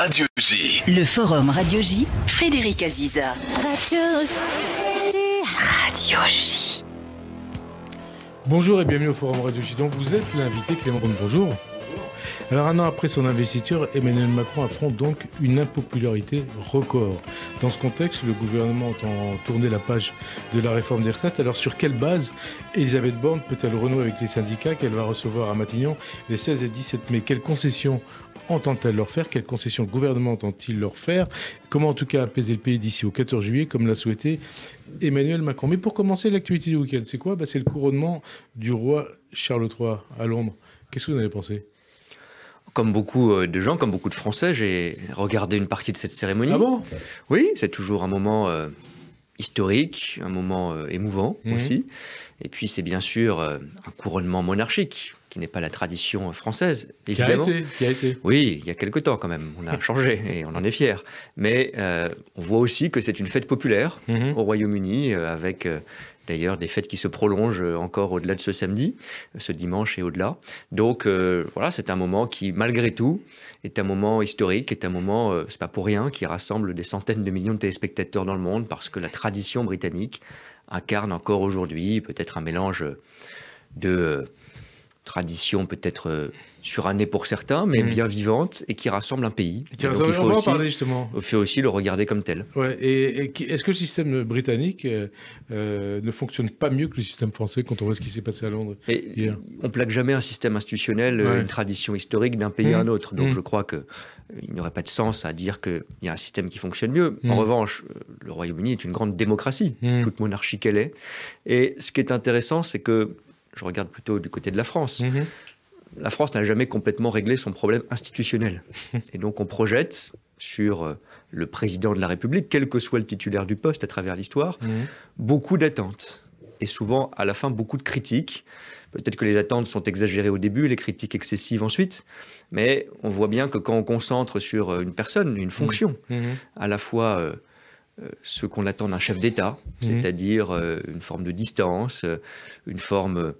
Radio J. Le forum Radio J, Frédéric Aziza. Radio J. Radio J. Bonjour et bienvenue au forum Radio J. Donc vous êtes l'invité Clément bonjour. Alors un an après son investiture, Emmanuel Macron affronte donc une impopularité record. Dans ce contexte, le gouvernement entend tourner la page de la réforme des retraites. Alors sur quelle base Elisabeth Borne peut-elle renouer avec les syndicats qu'elle va recevoir à Matignon les 16 et 17 mai Quelles concessions entend-elle leur faire Quelles concessions le gouvernement entend-il leur faire Comment en tout cas apaiser le pays d'ici au 14 juillet, comme l'a souhaité Emmanuel Macron Mais pour commencer, l'actualité du week-end, c'est quoi bah, C'est le couronnement du roi Charles III à Londres. Qu'est-ce que vous en avez pensé comme beaucoup euh, de gens, comme beaucoup de Français, j'ai regardé une partie de cette cérémonie. Ah Oui, c'est toujours un moment euh, historique, un moment euh, émouvant mhm. aussi. Et puis c'est bien sûr un couronnement monarchique qui n'est pas la tradition française, Qui a été, qui a été. Oui, il y a quelque temps quand même. On a changé et on en est fier. Mais euh, on voit aussi que c'est une fête populaire mhm. au Royaume-Uni, euh, avec euh, d'ailleurs des fêtes qui se prolongent encore au-delà de ce samedi, ce dimanche et au-delà. Donc voilà, c'est un moment qui, malgré tout, est un moment historique, est un moment, c'est pas pour rien, qui rassemble des centaines de millions de téléspectateurs dans le monde, parce que la tradition britannique incarne encore aujourd'hui peut-être un mélange de tradition peut-être euh, surannée pour certains, mais mm. bien vivante et qui rassemble un pays. il faut on aussi, justement. aussi le regarder comme tel. est-ce que le système britannique euh, euh, ne fonctionne pas mieux que le système français quand on voit ce qui s'est passé à Londres On plaque jamais un système institutionnel, une tradition historique d'un pays à mm. un autre. Donc mm. je crois qu'il n'y aurait pas de sens à dire qu'il y a un système qui fonctionne mieux. En revanche, le Royaume-Uni est une grande démocratie, toute monarchie qu'elle est. Et ce qui est intéressant, c'est que je regarde plutôt du côté de la France. Mhm. La France n'a jamais complètement réglé son problème institutionnel. Et donc on projette sur euh, le président de la République, quel que soit le titulaire du poste à travers l'histoire, mhm. beaucoup d'attentes. Et souvent, à la fin, beaucoup de critiques. Peut-être que les attentes sont exagérées au début, les critiques excessives ensuite, mais on voit bien que quand on concentre sur euh, une personne, une mhm. fonction, à la fois euh, ce qu'on attend d'un chef d'État, c'est-à-dire une forme de distance, une forme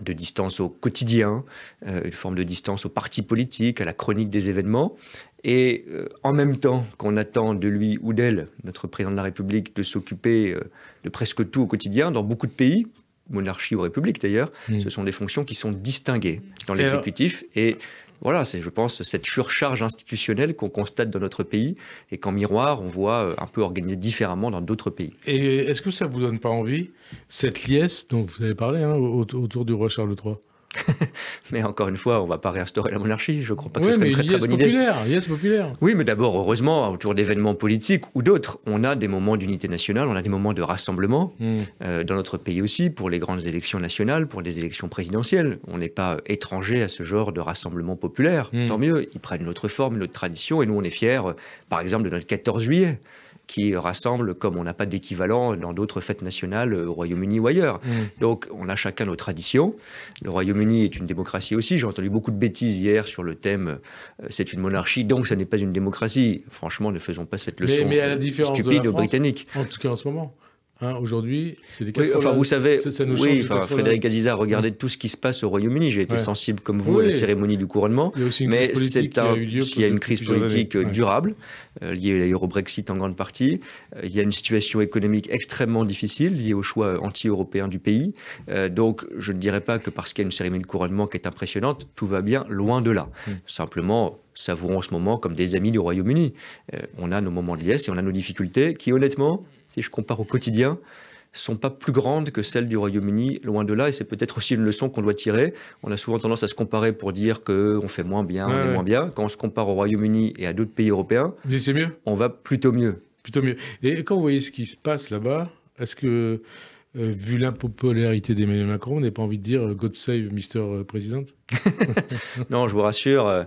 de distance au quotidien, euh, une forme de distance au parti politique, à la chronique des événements. Et euh, en même temps qu'on attend de lui ou d'elle, notre président de la République, de s'occuper euh, de presque tout au quotidien, dans beaucoup de pays, monarchie ou république d'ailleurs, mm. ce sont des fonctions qui sont distinguées dans l'exécutif. Et voilà, c'est, je pense, cette surcharge institutionnelle qu'on constate dans notre pays et qu'en miroir, on voit euh, un peu organisée différemment dans d'autres pays. Et est-ce que ça ne vous donne pas envie, cette liesse dont vous avez parlé hein, autour du roi Charles III mais encore une fois, on ne va pas réinstaurer la monarchie. Je ne crois pas que oui, ce serait très, très populaire, populaire. Oui, mais d'abord, heureusement, autour d'événements politiques ou d'autres, on a des moments d'unité nationale, on a des moments de rassemblement hmm. euh, dans notre pays aussi pour les grandes élections nationales, pour les élections présidentielles. On n'est pas étranger à ce genre de rassemblement populaire. Hmm. Tant mieux, ils prennent notre forme, notre tradition, et nous, on est fiers, euh, par exemple, de notre 14 juillet qui rassemble comme on n'a pas d'équivalent dans d'autres fêtes nationales euh, au Royaume-Uni ou ailleurs. Mmh. Donc on a chacun nos traditions. Le Royaume-Uni est une démocratie aussi. J'ai entendu beaucoup de bêtises hier sur le thème euh, c'est une monarchie, donc ça n'est pas une démocratie. Franchement, ne faisons pas cette leçon mais, mais à la différence stupide aux Britanniques. En tout cas en ce moment. Hein, aujourd'hui, c'est des questions. enfin, vous savez, oui, Frédéric Aziza, regardez hein. tout ce qui se passe au Royaume-Uni. J'ai été sensible, comme vous, à la cérémonie du couronnement. mais c'est un, il y a, y a une crise politique euh, durable, euh, liée liée au Brexit en grande partie. Euh, il y a une situation économique extrêmement difficile, liée au choix anti-européen du pays. donc, je ne dirais pas que parce qu'il y a une cérémonie de couronnement qui est impressionnante, tout va bien, loin de là. Mm. Simplement, Simplement, en ce moment comme des amis du Royaume-Uni. on a nos moments de liesse et on a nos difficultés qui, honnêtement, je compare au quotidien, sont pas plus grandes que celles du Royaume-Uni, loin de là, et c'est peut-être aussi une leçon qu'on doit tirer. On a souvent tendance à se comparer pour dire qu'on fait moins bien, on est moins bien. Quand on se compare au Royaume-Uni et à d'autres pays européens, on va plutôt mieux. Plutôt mieux. Et quand vous voyez ce qui se passe là-bas, est-ce que euh, vu l'impopularité d'Emmanuel Macron, on n'a pas envie de dire euh, God save Mr. Euh, President Non, je vous rassure,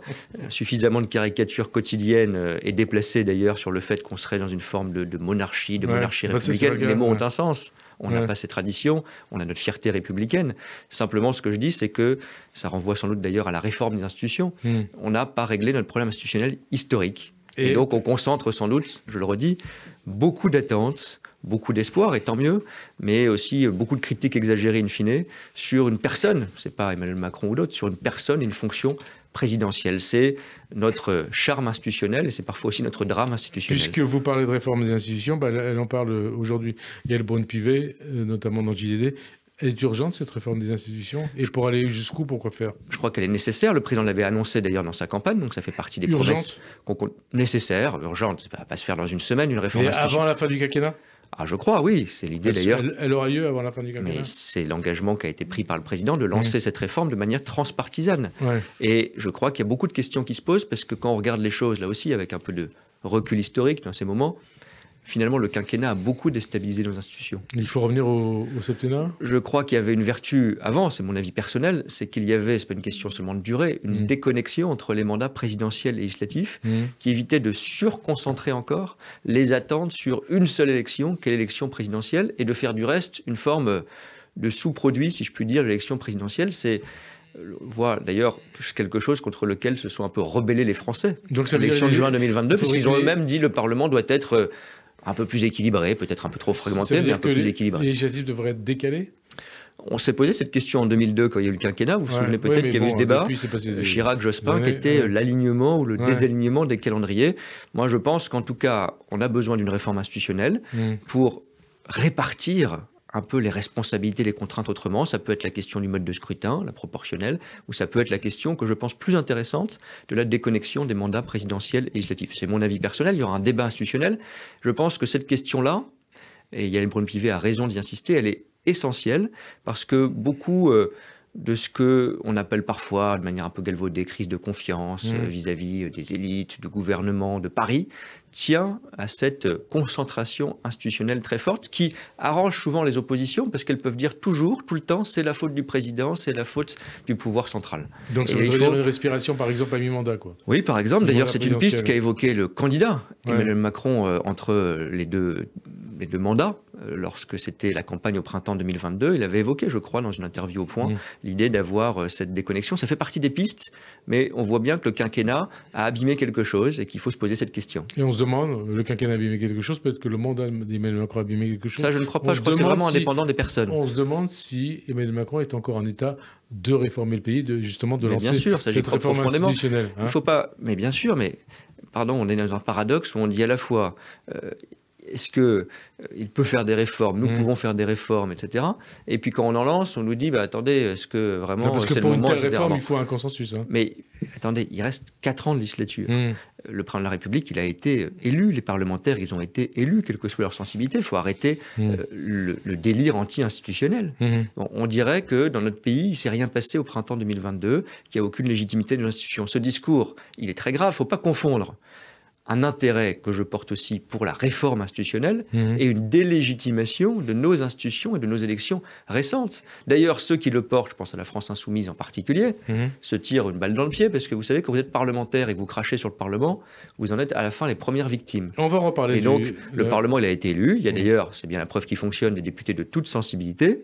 suffisamment de caricatures quotidiennes et déplacées d'ailleurs sur le fait qu'on serait dans une forme de, monarchie, de monarchie bah, républicaine. Les mots ont un sens. On n'a pas ces traditions, on a notre fierté républicaine. Simplement, ce que je dis, c'est que ça renvoie sans doute d'ailleurs à la réforme des institutions. Hmm. On n'a pas réglé notre problème institutionnel historique. et donc, on concentre sans doute, je le redis, beaucoup d'attentes beaucoup d'espoir, et tant mieux, mais aussi beaucoup de critiques exagérées in fine sur une personne, c'est pas Emmanuel Macron ou d'autres, sur une personne, et une fonction présidentielle. C'est notre charme institutionnel et c'est parfois aussi notre drame institutionnel. Puisque vous parlez de réforme des institutions, bah, elle en parle aujourd'hui. Il y a le bon pivet euh, notamment dans JDD, elle est urgente, cette réforme des institutions Et pour aller jusqu'où, pourquoi faire Je crois qu'elle est nécessaire. Le président l'avait annoncé d'ailleurs dans sa campagne, donc ça fait partie des promesses qu'on urgente. Ça va pas se faire dans une semaine, une réforme Et institutionnelle. Avant la fin du quinquennat ah, je crois, oui, c'est l'idée d'ailleurs. Elle, aura lieu avant la fin du quinquennat. Mais c'est l'engagement qui a été pris par le président de lancer cette réforme de manière transpartisane. Et je crois qu'il y a beaucoup de questions qui se posent parce que quand on regarde les choses, là aussi, avec un peu de recul historique dans ces moments, finalement, le quinquennat a beaucoup déstabilisé nos institutions. Il faut revenir au, septennat Je crois qu'il y avait une vertu avant, c'est mon avis personnel, c'est qu'il y avait, ce n'est pas une question seulement de durée, une mm. déconnexion entre les mandats présidentiels et législatifs mm. qui évitait de surconcentrer encore les attentes sur une seule élection, quelle élection présidentielle, et de faire du reste une forme de sous-produit, si je puis dire, de l'élection présidentielle. C'est voilà d'ailleurs quelque chose contre lequel se sont un peu rebellés les Français. Donc l'élection de juin 2022, parce qu'ils ont eux-mêmes dit le Parlement doit être euh, un peu plus équilibré, peut-être un peu trop fragmenté, mais un peu plus équilibré. L'initiative devrait être décalée on s'est posé cette question en 2002 quand il y a eu le quinquennat, vous vous souvenez peut-être qu'il y avait eu ce débat, Chirac-Jospin, qui était l'alignement ou le désalignement des calendriers. Moi je pense qu'en tout cas, on a besoin d'une réforme institutionnelle mm. pour répartir un peu les responsabilités, les contraintes autrement. Ça peut être la question du mode de scrutin, la proportionnelle, ou ça peut être la question que je pense plus intéressante de la déconnexion des mandats présidentiels et législatifs. C'est mon avis personnel, il y aura un débat institutionnel. Je pense que cette question-là, et Yann Brune-Pivet a raison d'y insister, elle est essentielle parce que beaucoup... Euh, de ce qu'on appelle parfois, de manière un peu galvaudée, crise de confiance vis à -vis des élites, du gouvernement, de Paris, tient à cette concentration institutionnelle très forte qui arrange souvent les oppositions parce qu'elles peuvent dire toujours, tout le temps, c'est la faute du président, c'est la faute du pouvoir central. Donc ça voudrait une respiration par exemple à mi-mandat quoi. Oui par exemple, d'ailleurs c'est une piste qu'a évoqué le candidat Emmanuel Macron euh, entre les deux mais de mandat, euh, lorsque c'était la campagne au printemps 2022, il avait évoqué, je crois, dans une interview au point, l'idée d'avoir euh, cette déconnexion. Ça fait partie des pistes, mais on voit bien que le quinquennat a abîmé quelque chose et qu'il faut se poser cette question. Et on se demande, le quinquennat a abîmé quelque chose, peut-être que le mandat d'Emmanuel Macron a abîmé quelque chose. Ça, je ne crois pas, je crois que c'est vraiment indépendant des personnes. On se demande si Emmanuel Macron est encore en état de réformer le pays, de, justement de mais lancer bien sûr, ça cette réforme profondément. Hein. Il faut pas, mais bien sûr, mais pardon, on est dans un paradoxe où on dit à la fois euh, est-ce que euh, il peut faire des réformes Nous mm. pouvons faire des réformes, etc. Et puis quand on en lance, on nous dit bah, attendez, est-ce que vraiment pour une telle réforme, il faut un consensus. Hein. Mais attendez, il reste 4 ans de législature. Mm. Euh, le président de la République, il a été élu. Les parlementaires, ils ont été élus, quelle que soit leur sensibilité. Il faut arrêter mm. euh, le, délire anti-institutionnel. On, dirait que dans notre pays, il s'est rien passé au printemps 2022, qu'il n'y a aucune légitimité de l'institution. Ce discours, il est très grave. il Faut pas confondre un intérêt que je porte aussi pour la réforme institutionnelle mmh. et une délégitimation de nos institutions et de nos élections récentes. D'ailleurs, ceux qui le portent, je pense à la France insoumise en particulier, mmh. se tirent une balle dans le pied parce que vous savez, que vous êtes parlementaire et vous crachez sur le Parlement, vous en êtes à la fin les premières victimes. On va en reparler. Et donc, le... Parlement, il a été élu. Il y a mmh. d'ailleurs, c'est bien la preuve qui fonctionne, des députés de toute sensibilité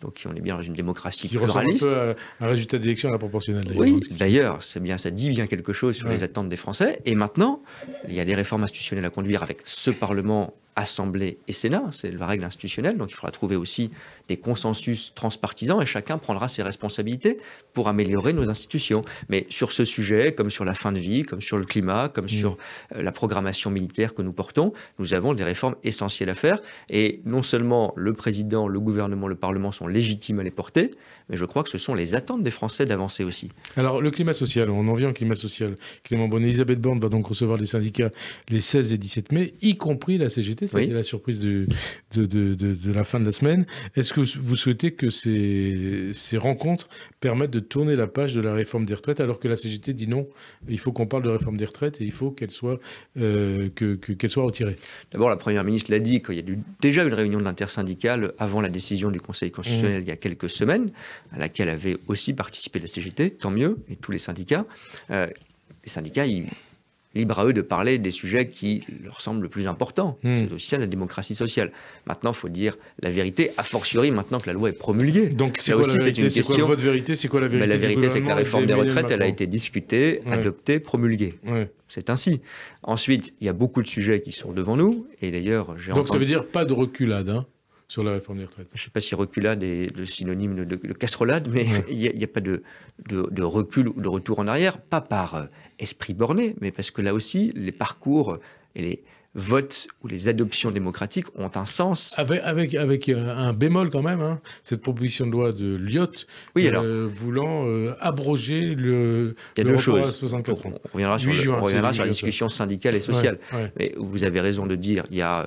donc on est bien dans une démocratie qui pluraliste. Un, peu un résultat d'élection à la proportionnelle. D'ailleurs, oui, hein, d'ailleurs, c'est bien, ça dit bien quelque chose sur les attentes des Français. Et maintenant, il y a des réformes institutionnelles à conduire avec ce Parlement Assemblée et Sénat, c'est la règle institutionnelle, donc il faudra trouver aussi des consensus transpartisans et chacun prendra ses responsabilités pour améliorer nos institutions. Mais sur ce sujet, comme sur la fin de vie, comme sur le climat, comme mm. sur euh, la programmation militaire que nous portons, nous avons des réformes essentielles à faire et non seulement le président, le gouvernement, le Parlement sont légitimes à les porter, mais je crois que ce sont les attentes des Français d'avancer aussi. Alors le climat social, on en vient au climat social. Clément Bonnet, Elisabeth Borne va donc recevoir les syndicats les 16 et 17 mai, y compris la CGT la surprise de, de, la fin de la semaine. Est-ce que vous souhaitez que ces, ces rencontres permettent de tourner la page de la réforme des retraites alors que la CGT dit non, il faut qu'on parle de réforme des retraites et il faut qu'elle soit, euh, que, soit retirée D'abord, la Première ministre l'a dit, il y a déjà eu une réunion de l'intersyndicale avant la décision du Conseil constitutionnel mmh. il y a quelques semaines, à laquelle avait aussi participé la CGT, tant mieux, et tous les syndicats. Euh, les syndicats, ils libre à eux de parler des sujets qui leur semblent le plus importants. Hmm. C'est aussi ça la démocratie sociale. Maintenant, il faut dire la vérité, a fortiori maintenant que la loi est promulguée. Donc c'est quoi, la votre vérité C'est quoi la ben, vérité La vérité, c'est que la réforme des retraites, elle a été discutée, adoptée, promulguée. C'est ainsi. Ensuite, il y a beaucoup de sujets qui sont devant nous, et d'ailleurs, j'ai Donc ça veut dire pas de reculade hein sur la réforme des retraites. Je ne sais pas si reculade est le synonyme de, casserolade, mais il n'y a, pas de, de, recul ou de retour en arrière, pas par euh, esprit borné, mais parce que là aussi, les parcours et les votes ou les adoptions démocratiques ont un sens. Avec, avec, avec euh, un bémol quand même, hein, cette proposition de loi de Lyotte oui, euh, voulant abroger le, il y a deux choses. On reviendra sur, la discussion syndicale et sociale. Mais vous avez raison de dire, il y a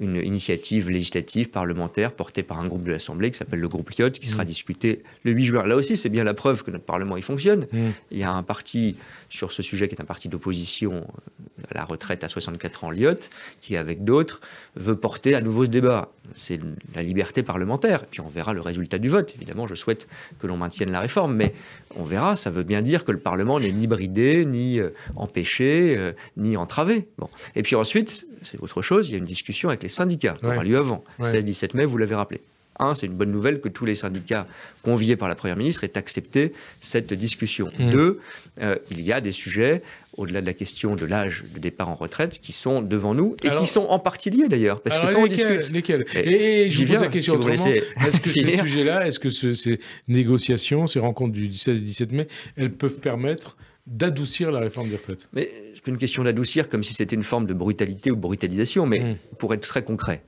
une initiative législative parlementaire portée par un groupe de l'Assemblée qui s'appelle le groupe Lyotte, qui sera mm. discuté le 8 juin. Là aussi, c'est bien la preuve que notre Parlement y fonctionne. Mm. Il y a un parti sur ce sujet qui est un parti d'opposition à euh, la retraite à 64 ans, Lyotte, qui, avec d'autres, veut porter à nouveau ce débat. C'est la liberté parlementaire. Puis on verra le résultat du vote. Évidemment, je souhaite que l'on maintienne la réforme, mais on verra. Ça veut bien dire que le Parlement n'est ni bridé, ni euh, empêché, euh, ni entravé. Bon. Et puis ensuite, c'est autre chose. Il y a une discussion avec les syndicats qui aura lieu avant. 16-17 mai, vous l'avez rappelé. Un, c'est une bonne nouvelle que tous les syndicats conviés par la Première ministre aient accepté cette discussion. Mm. Deux, euh, il y a des sujets, au-delà de la question de l'âge de départ en retraite, qui sont devant nous et qui sont en partie liés d'ailleurs. Parce que quand lesquels, et, je vous pose la question autrement. Est-ce que ces sujets-là, est-ce que ces négociations, ces rencontres du 16-17 mai, elles peuvent permettre d'adoucir la réforme des retraites. Mais c'est une question d'adoucir comme si c'était une forme de brutalité ou brutalisation, mais hmm. pour être très concret.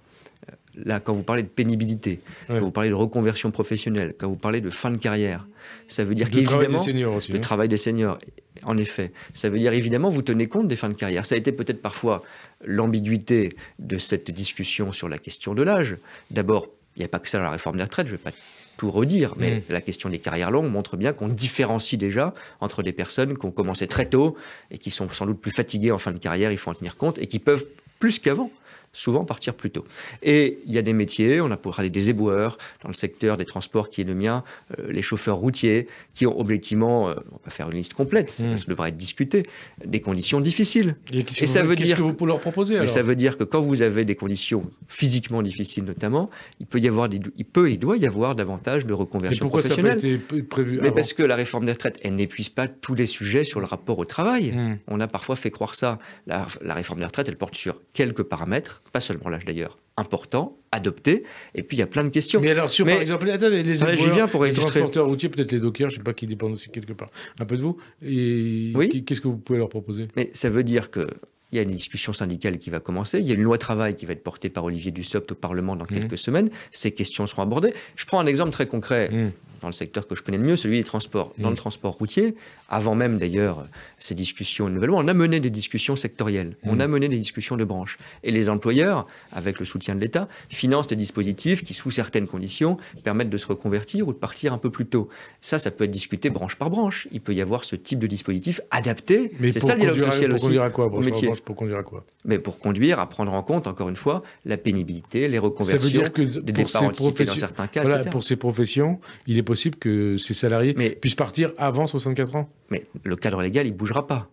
Euh, là, quand vous parlez de pénibilité, quand vous parlez de reconversion professionnelle, quand vous parlez de fin de carrière, ça veut dire qu'évidemment le hein. travail des seniors, en effet, ça veut dire évidemment vous tenez compte des fins de carrière. Ça a été peut-être parfois l'ambiguïté de cette discussion sur la question de l'âge. D'abord, il n'y a pas que ça dans la réforme des retraites. Je ne vais pas tout redire, mais mm. la question des carrières longues montre bien qu'on différencie déjà entre des personnes qui ont commencé très tôt et qui sont sans doute plus fatiguées en fin de carrière, il faut en tenir compte, et qui peuvent, plus qu'avant, souvent partir plus tôt. Et il y a des métiers, on a pour aller des éboueurs, dans le secteur des transports qui est le mien, euh, les chauffeurs routiers, qui ont objectivement, euh, on va faire une liste complète, ça hmm. devrait être discuté, des conditions difficiles. Et, ça veut dire que vous pouvez leur proposer alors ça veut dire que quand vous avez des conditions physiquement difficiles notamment, il peut y avoir, des... il peut et doit y avoir davantage de reconversion pourquoi professionnelle. Ça prévu Mais parce que la réforme des retraites, elle n'épuise pas tous les sujets sur le rapport au travail. Hmm. On a parfois fait croire ça. la réforme des retraites, elle porte sur quelques paramètres pas seulement l'âge d'ailleurs, important, adopté, et puis il y a plein de questions. Mais alors, sur par exemple, les, transporteurs routiers, peut-être les dockers, je ne sais pas, qui dépendent aussi quelque part un peu de vous, et qu'est-ce que vous pouvez leur proposer Mais ça veut dire que il y a une discussion syndicale qui va commencer, il y a une loi travail qui va être portée par Olivier Dussopt au Parlement dans mmh. quelques semaines, ces questions seront abordées. Je prends un exemple très concret. Mmh dans le secteur que je connais le mieux, celui des transports. Dans le mm. transport routier, avant même d'ailleurs ces discussions de nouvelle on a mené des discussions sectorielles, on mm. a mené des discussions de branche. Et les employeurs, avec le soutien de l'État, financent des dispositifs qui, sous certaines conditions, permettent de se reconvertir ou de partir un peu plus tôt. Ça, ça peut être discuté branche par branche. Il peut y avoir ce type de dispositif adapté. C'est pour Conduire à quoi, pour conduire à quoi Mais pour conduire à prendre en compte, encore une fois, la pénibilité, les reconversions, des départs anticipés dans certains cas. Voilà, Pour ces professions, il est possible possible que ces salariés puissent partir avant 64 ans. Mais le cadre légal, il bougera pas.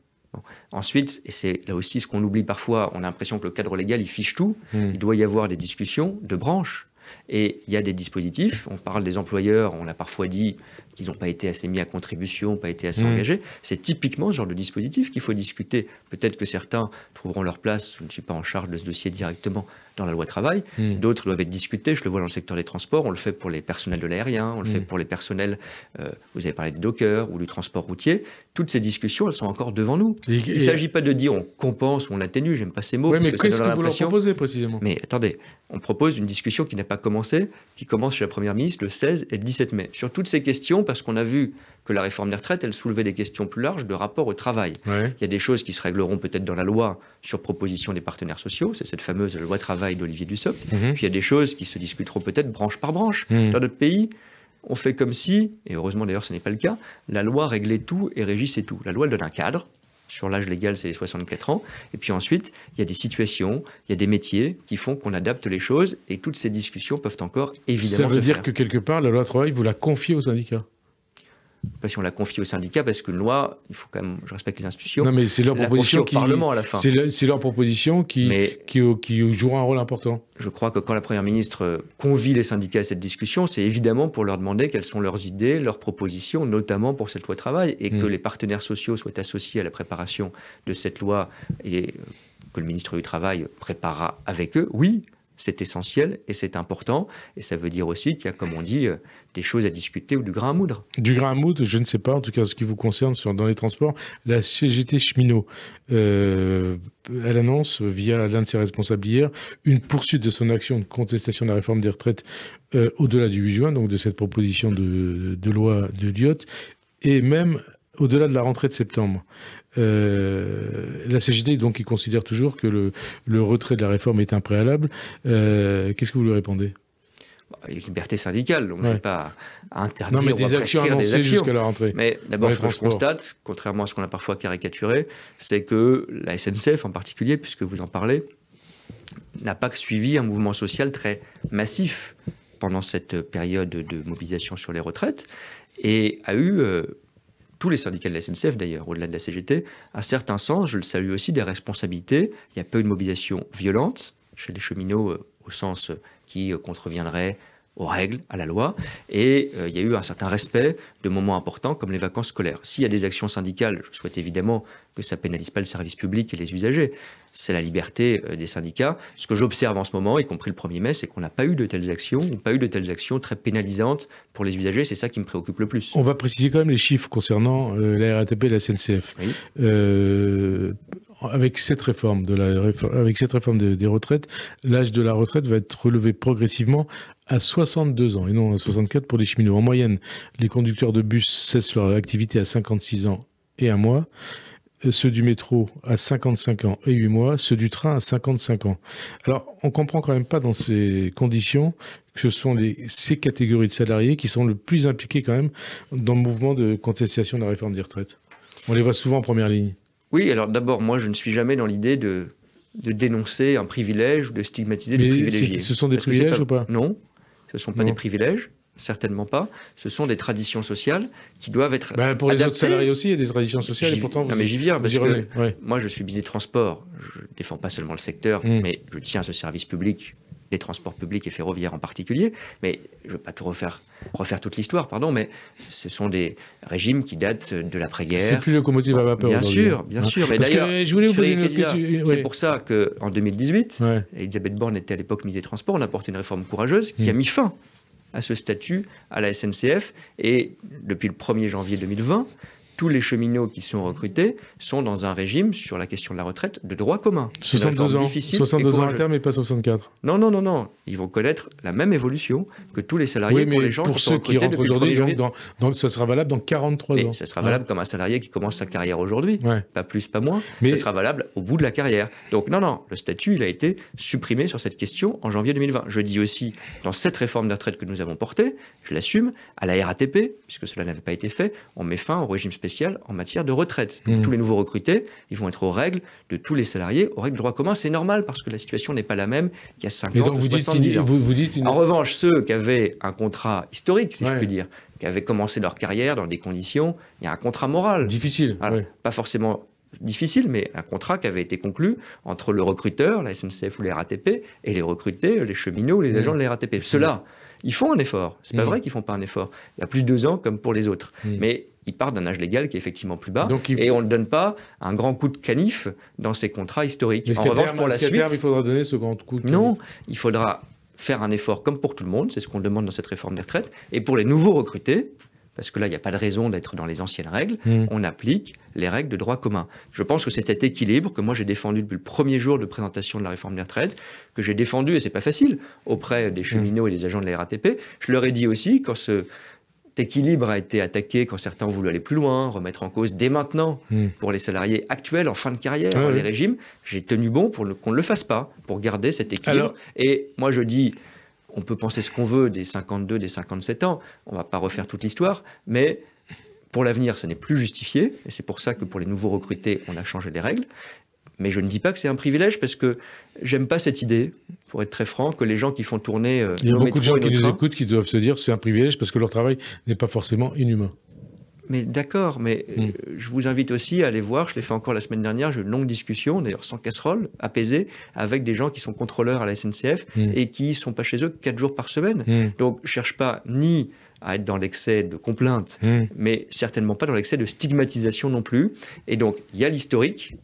Ensuite, et c'est là aussi ce qu'on oublie parfois, on a l'impression que le cadre légal, il fiche tout. Hmm. Il doit y avoir des discussions de branches. Et il y a des dispositifs, on parle des employeurs, on a parfois dit qu'ils n'ont pas été assez mis à contribution, pas été assez mmh. engagés. C'est typiquement ce genre de dispositif qu'il faut discuter. Peut-être que certains trouveront leur place, je ne suis pas en charge de ce dossier directement dans la loi travail, mmh. d'autres doivent être discutés, je le vois dans le secteur des transports, on le fait pour les personnels de l'aérien, on le fait mmh. pour les personnels, euh, vous avez parlé de Docker ou du transport routier, toutes ces discussions, elles sont encore devant nous. Il ne s'agit pas de dire on compense, on atténue, j'aime pas ces mots. mais qu'est-ce que, que vous leur proposez précisément Mais attendez, on propose une discussion qui n'a pas commencé qui commence chez la Première ministre le 16 et le 17 mai. Sur toutes ces questions, parce qu'on a vu que la réforme des retraites, elle soulevait des questions plus larges de rapport au travail. Il y a des choses qui se régleront peut-être dans la loi sur proposition des partenaires sociaux, c'est cette fameuse loi travail d'Olivier Dussopt. Mhm. Puis il y a des choses qui se discuteront peut-être branche par branche. Mhm. Dans notre pays, on fait comme si, et heureusement d'ailleurs ce n'est pas le cas, la loi réglait tout et régissait tout. La loi elle donne un cadre, sur l'âge légal, c'est les 64 ans. Et puis ensuite, il y a des situations, il y a des métiers qui font qu'on adapte les choses et toutes ces discussions peuvent encore évidemment. Ça veut dire que quelque part, la loi travail, vous la confiez aux syndicats pas si on la confie au syndicat, parce qu'une loi, il faut quand même, je respecte les institutions. Non, mais c'est leur proposition qui. la C'est, leur proposition qui, qui, qui jouera un rôle important. Je crois que quand la première ministre convie les syndicats à cette discussion, c'est évidemment pour leur demander quelles sont leurs idées, leurs propositions, notamment pour cette loi travail, et que hmm. les partenaires sociaux soient associés à la préparation de cette loi et que le ministre du travail préparera avec eux. Oui, c'est essentiel et c'est important. Et ça veut dire aussi qu'il y a, comme on dit, euh, des choses à discuter ou du grain à moudre. Du grain à moudre, je ne sais pas, en tout cas, ce qui vous concerne dans les transports. La CGT Cheminot, euh, elle annonce, via l'un de ses responsables hier, une poursuite de son action de contestation de la réforme des retraites euh, au-delà du 8 juin, donc de cette proposition de, loi de Diot, et même au-delà de la rentrée de septembre. Euh, la CGT, donc, qui considère toujours que le, retrait de la réforme est impréalable. Euh, qu'est-ce que vous lui répondez bah, liberté syndicale, donc je ne pas interdire non, mais des actions que jusqu'à la rentrée. Mais d'abord, ce je constate, contrairement à ce qu'on a parfois caricaturé, c'est que la SNCF en particulier, puisque vous en parlez, n'a pas suivi un mouvement social très massif pendant cette période de mobilisation sur les retraites et a eu euh, tous les syndicats de la SNCF d'ailleurs, au-delà de la CGT, à certains sens, je le salue aussi, des responsabilités. Il y a peu de mobilisation violente chez les cheminots euh, au sens qui euh, contreviendrait aux règles, à la loi, et euh, il y a eu un certain respect de moments importants comme les vacances scolaires. S'il y a des actions syndicales, je souhaite évidemment que ça pénalise pas le service public et les usagers. C'est la liberté euh, des syndicats. Ce que j'observe en ce moment, y compris le 1er mai, c'est qu'on n'a pas eu de telles actions, ou pas eu de telles actions très pénalisantes pour les usagers. C'est ça qui me préoccupe le plus. On va préciser quand même les chiffres concernant euh, la RATP et la SNCF. Oui avec cette réforme, de la, avec cette réforme des, retraites, l'âge de la retraite va être relevé progressivement à 62 ans et non à 64 pour les cheminots. En moyenne, les conducteurs de bus cessent leur activité à 56 ans et un mois euh, ceux du métro à 55 ans et 8 mois, ceux du train à 55 ans. Alors, on comprend quand même pas dans ces conditions que ce sont les, ces catégories de salariés qui sont le plus impliqués quand même dans le mouvement de contestation de la réforme des retraites. On les voit souvent en première ligne. Oui, alors d'abord, moi, je ne suis jamais dans l'idée de, dénoncer un privilège ou de stigmatiser des privilégiés. Ce sont des privilèges ou pas Non, ce ne sont pas des privilèges, certainement pas. Ce sont des traditions sociales qui doivent être. Bah, pour les autres salariés aussi, il y a des traditions sociales, et pourtant Non, mais j'y viens, parce que moi, je suis des transports. Je ne défends pas seulement le secteur, hmm. mais je tiens à ce service public des transports publics et ferroviaires en particulier. Mais je ne veux pas tout refaire, refaire toute l'histoire, pardon, mais ce sont des régimes qui datent de l'après-guerre. C'est plus locomotive à vapeur. Bien sûr, bien hein. sûr. Mais d'ailleurs, je voulais euh, C'est pour ça qu'en 2018, Elisabeth Borne était à l'époque ministre des Transports, on a porté une réforme courageuse qui a mm. mis fin à ce statut à la SNCF. Et depuis le 1er janvier 2020, tous les cheminots qui sont recrutés sont dans un régime, sur la question de la retraite, de droit commun. 62 ans, 62 ans à terme et pas 64. Non, non, non, non. Ils vont connaître la même évolution que tous les salariés pour les gens pour qui ceux qui aujourd'hui, dans, ça sera valable dans 43 mais ans. Ça sera valable hein. comme un salarié qui commence sa carrière aujourd'hui, pas plus, pas moins. Mais ça sera valable au bout de la carrière. Donc non, non, le statut, il a été supprimé sur cette question en janvier 2020. Je dis aussi, dans cette réforme de retraite que nous avons portée, je l'assume, à la RATP, puisque cela n'avait pas été fait, on met fin au régime spécial en matière de retraite. Mmh. Tous les nouveaux recrutés, ils vont être aux règles de tous les salariés, aux règles du droit commun. C'est normal parce que la situation n'est pas la même qu'il y a 50 ans. Vous, dites En revanche, ceux qui avaient un contrat historique, si je puis dire, qui avaient commencé leur carrière dans des conditions, il y a un contrat moral. Difficile. Pas forcément difficile, mais un contrat qui avait été conclu entre le recruteur, la SNCF ou les RATP, et les recrutés, les cheminots, les mm. agents de la RATP. Mm. Ceux-là, ils font un effort. C'est pas mm. vrai qu'ils font pas un effort. Il y a plus de deux ans comme pour les autres. Mais ils partent d'un âge légal qui est effectivement plus bas. Et on ne donne pas un grand coup de canif dans ces contrats historiques. Mais en revanche, pour la suite. il faudra donner ce grand coup de canif. Non, il faudra faire un effort comme pour tout le monde, c'est ce qu'on demande dans cette réforme des retraites. Et pour les nouveaux recrutés, parce que là, il n'y a pas de raison d'être dans les anciennes règles, hmm. on applique les règles de droit commun. Je pense que c'est cet équilibre que moi j'ai défendu depuis le premier jour de présentation de la réforme des retraites, que j'ai défendu, et c'est pas facile, auprès des hmm. cheminots et des agents de la RATP. Je leur ai dit aussi, quand ce équilibre a été attaqué quand certains ont voulu aller plus loin, remettre en cause dès maintenant hmm. pour les salariés actuels en fin de carrière, les régimes. J'ai tenu bon pour qu'on ne le fasse pas, pour garder cet équilibre. Et moi je dis, on peut penser ce qu'on veut des 52, des 57 ans, on ne va pas refaire toute l'histoire, mais pour l'avenir, ça n'est plus justifié, et c'est pour ça que pour les nouveaux recrutés, on a changé les règles. Mais je ne dis pas que c'est un privilège parce que j'aime pas cette idée, pour être très franc, que les gens qui font tourner. Euh, Il y a beaucoup de gens qui nous écoutent qui doivent se dire c'est un privilège parce que leur travail n'est pas forcément inhumain mais d'accord, mais euh, hmm. je vous invite aussi à aller voir, je l'ai fait encore la semaine dernière, j'ai une longue discussion, d'ailleurs sans casserole, apaisée, avec des gens qui sont contrôleurs à la SNCF hmm. et qui ne sont pas chez eux quatre jours par semaine. Hmm. Donc je cherche pas ni à être dans l'excès de complainte, mais certainement pas dans l'excès de stigmatisation non plus. Et donc il y a l'historique,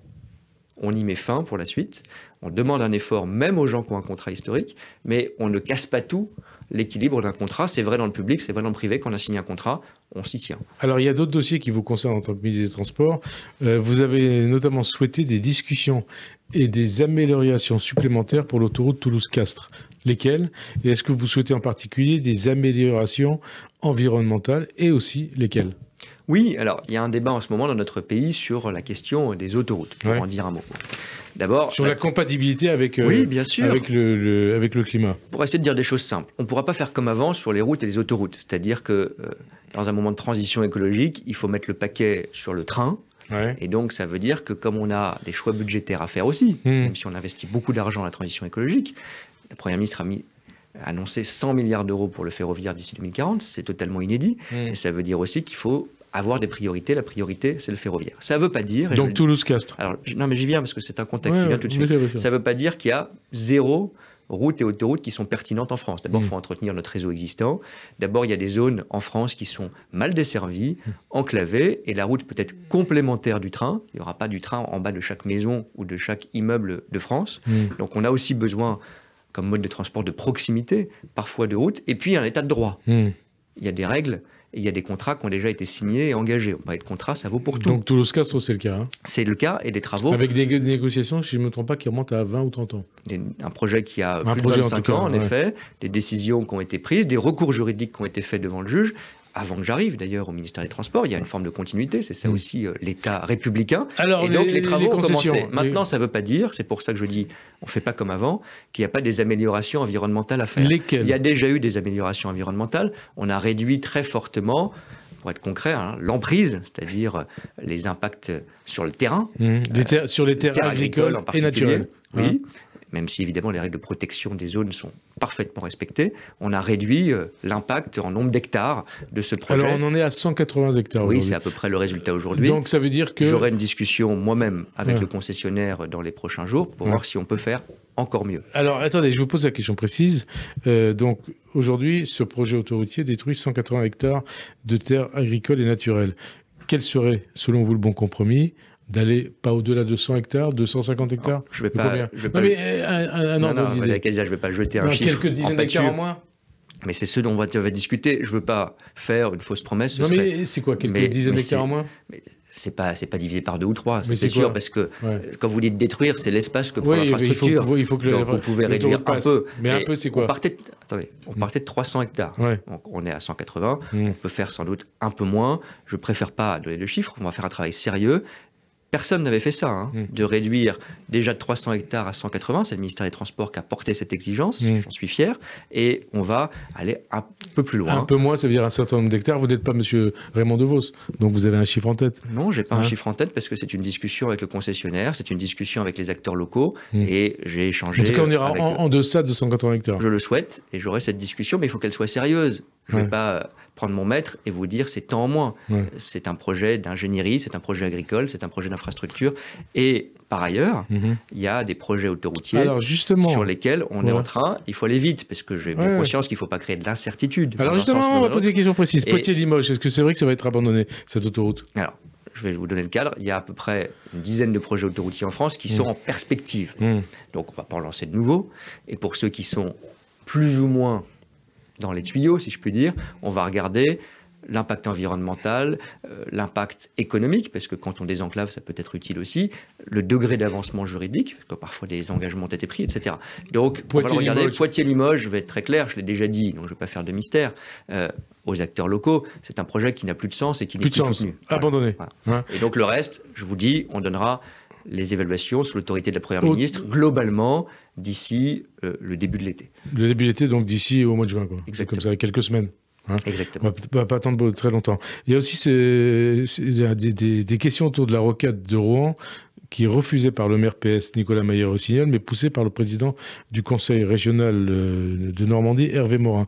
on y met fin pour la suite, on demande un effort même aux gens qui ont un contrat historique, mais on ne casse pas tout l'équilibre d'un contrat. C'est vrai dans le public, c'est vrai dans le privé. Quand on a signé un contrat, on s'y tient. Alors, il y a d'autres dossiers qui vous concernent en tant que ministre des Transports. Euh, vous avez notamment souhaité des discussions et des améliorations supplémentaires pour l'autoroute Toulouse-Castres lesquelles Et est-ce que vous souhaitez en particulier des améliorations environnementales et aussi lesquelles oui, alors il y a un débat en ce moment dans notre pays sur la question des autoroutes, pour en dire un mot. D'abord sur la, euh, compatibilité avec euh, oui, bien sûr. avec le, climat. Pour essayer de dire des choses simples, on ne pourra pas faire comme avant sur les routes et les autoroutes, c'est-à-dire que euh, dans un moment de transition écologique, il faut mettre le paquet sur le train. Et donc, ça veut dire que comme on a des choix budgétaires à faire aussi, hmm. même si on investit beaucoup d'argent dans la transition écologique, le Premier ministre a annoncé 100 milliards d'euros pour le ferroviaire d'ici 2040, c'est totalement inédit. Mm. Et ça veut dire aussi qu'il faut avoir des priorités. La priorité, c'est le ferroviaire. Ça ne veut pas dire. Donc Toulouse-Castres. Alors non, mais j'y viens parce que c'est un contact qui vient tout de suite. Ça. ne veut pas dire qu'il y a zéro route et autoroute qui sont pertinentes en France. D'abord, il mm. faut entretenir notre réseau existant. D'abord, il y a des zones en France qui sont mal desservies, mm. enclavées, et la route peut être complémentaire du train. Il n'y aura pas du train en bas de chaque maison ou de chaque immeuble de France. Donc, on a aussi besoin comme mode de transport de proximité, parfois de route, et puis un état de droit. Hmm. Il y a des règles et il y a des contrats qui ont déjà été signés et engagés. On parlait de contrats, ça vaut pour tout. Donc Toulouse-Castro, c'est le cas. Hein. c'est le cas et des travaux. Avec des, négociations, si je ne me trompe pas, qui remontent à 20 ou 30 ans. un projet qui a plus de 5 ans, en effet, des décisions qui ont été prises, des recours juridiques qui ont été faits devant le juge, avant que j'arrive d'ailleurs au ministère des Transports, il y a une forme de continuité, c'est ça mm. aussi euh, l'État républicain. Alors, et donc les travaux les ont commencé. Maintenant, ça ne veut pas dire, c'est pour ça que je dis, on ne fait pas comme avant, qu'il n'y a pas des améliorations environnementales à faire. Lesquelles il y a déjà eu des améliorations environnementales, on a réduit très fortement pour être concret, hein, l'emprise, c'est-à-dire euh, les impacts sur le terrain. Mm. Euh, sur les terres, agricoles, en et naturelles. Oui, hein. même si évidemment les règles de protection des zones sont parfaitement respecté, on a réduit euh, l'impact en nombre d'hectares de ce projet. Alors on en est à 180 hectares. Oui, c'est à peu près le résultat aujourd'hui. Donc ça veut dire que... J'aurai une discussion moi-même avec ah. le concessionnaire dans les prochains jours pour ah. voir si on peut faire encore mieux. Alors attendez, je vous pose la question précise. Euh, donc aujourd'hui, ce projet autoroutier détruit 180 hectares de terres agricoles et naturelles. Quel serait, selon vous, le bon compromis d'aller pas au-delà de 100 hectares, 250 hectares Je vais pas. Je vais non, pas euh, un, non, je vais pas jeter un chiffre. Quelques dizaines d'hectares en moins mais c'est ce dont on va, discuter. Je ne veux pas faire une fausse promesse. Non, mais c'est quoi, quelques dizaines d'hectares en moins mais c'est pas c'est pas divisé par deux ou trois, c'est sûr, parce que euh, quand vous dites détruire, c'est l'espace que prend l'infrastructure. Il faut, que Donc, vous pouvez réduire un peu. Mais un peu, c'est quoi on partait, de, attendez, on hmm. partait de 300 hectares. Donc, on est à 180. Hmm. On peut faire sans doute un peu moins. Je préfère pas donner le chiffre. On va faire un travail sérieux Personne n'avait fait ça, hein, mm. de réduire déjà de 300 hectares à 180. C'est le ministère des Transports qui a porté cette exigence, mm. j'en suis fier. Et on va aller un peu plus loin. Un peu moins, ça veut dire un certain nombre d'hectares. Vous n'êtes pas monsieur Raymond DeVos, donc vous avez un chiffre en tête. Non, j'ai pas un hein. chiffre en tête parce que c'est une discussion avec le concessionnaire, c'est une discussion avec les acteurs locaux mm. et j'ai échangé. En tout cas, on ira en, deçà de 180 hectares. Je le souhaite et j'aurai cette discussion, mais il faut qu'elle soit sérieuse. Je ne vais pas euh, prendre mon maître et vous dire c'est tant en moins. C'est un projet d'ingénierie, c'est un projet agricole, c'est un projet d'infrastructure. Et par ailleurs, mhm. il y a des projets autoroutiers sur lesquels on est en train, il faut aller vite, parce que j'ai conscience qu'il ne faut pas créer de l'incertitude. Alors justement, on va poser une question précise. Potier-Limoges, est-ce que c'est vrai que ça va être abandonné, cette autoroute Alors, je vais vous donner le cadre, il y a à peu près une dizaine de projets autoroutiers en France qui mm. sont en perspective. Mm. Donc on ne va pas en lancer de nouveaux. Et pour ceux qui sont plus ou moins dans les tuyaux, si je puis dire. On va regarder l'impact environnemental, euh, l'impact économique, parce que quand on désenclave, ça peut être utile aussi, le degré d'avancement juridique, parce que parfois des engagements ont été pris, etc. Donc, pour on va regarder. Poitiers-Limoges, je vais être très clair, je l'ai déjà dit, donc je ne vais pas faire de mystère. Euh, aux acteurs locaux, c'est un projet qui n'a plus de sens et qui n'est plus, soutenu. Abandonné. Et donc le reste, je vous dis, on donnera les évaluations sous l'autorité de la Première ministre, globalement, d'ici euh, le début de l'été. Le début de l'été, donc d'ici au mois de juin, quoi. Exactement. Comme ça, quelques semaines. Hein. Exactement. On ne va pas attendre très longtemps. Il y a aussi des, questions autour de la rocade de Rouen qui est refusée par le maire PS Nicolas mayer rossignol mais poussée par le président du conseil régional euh, de Normandie, Hervé Morin.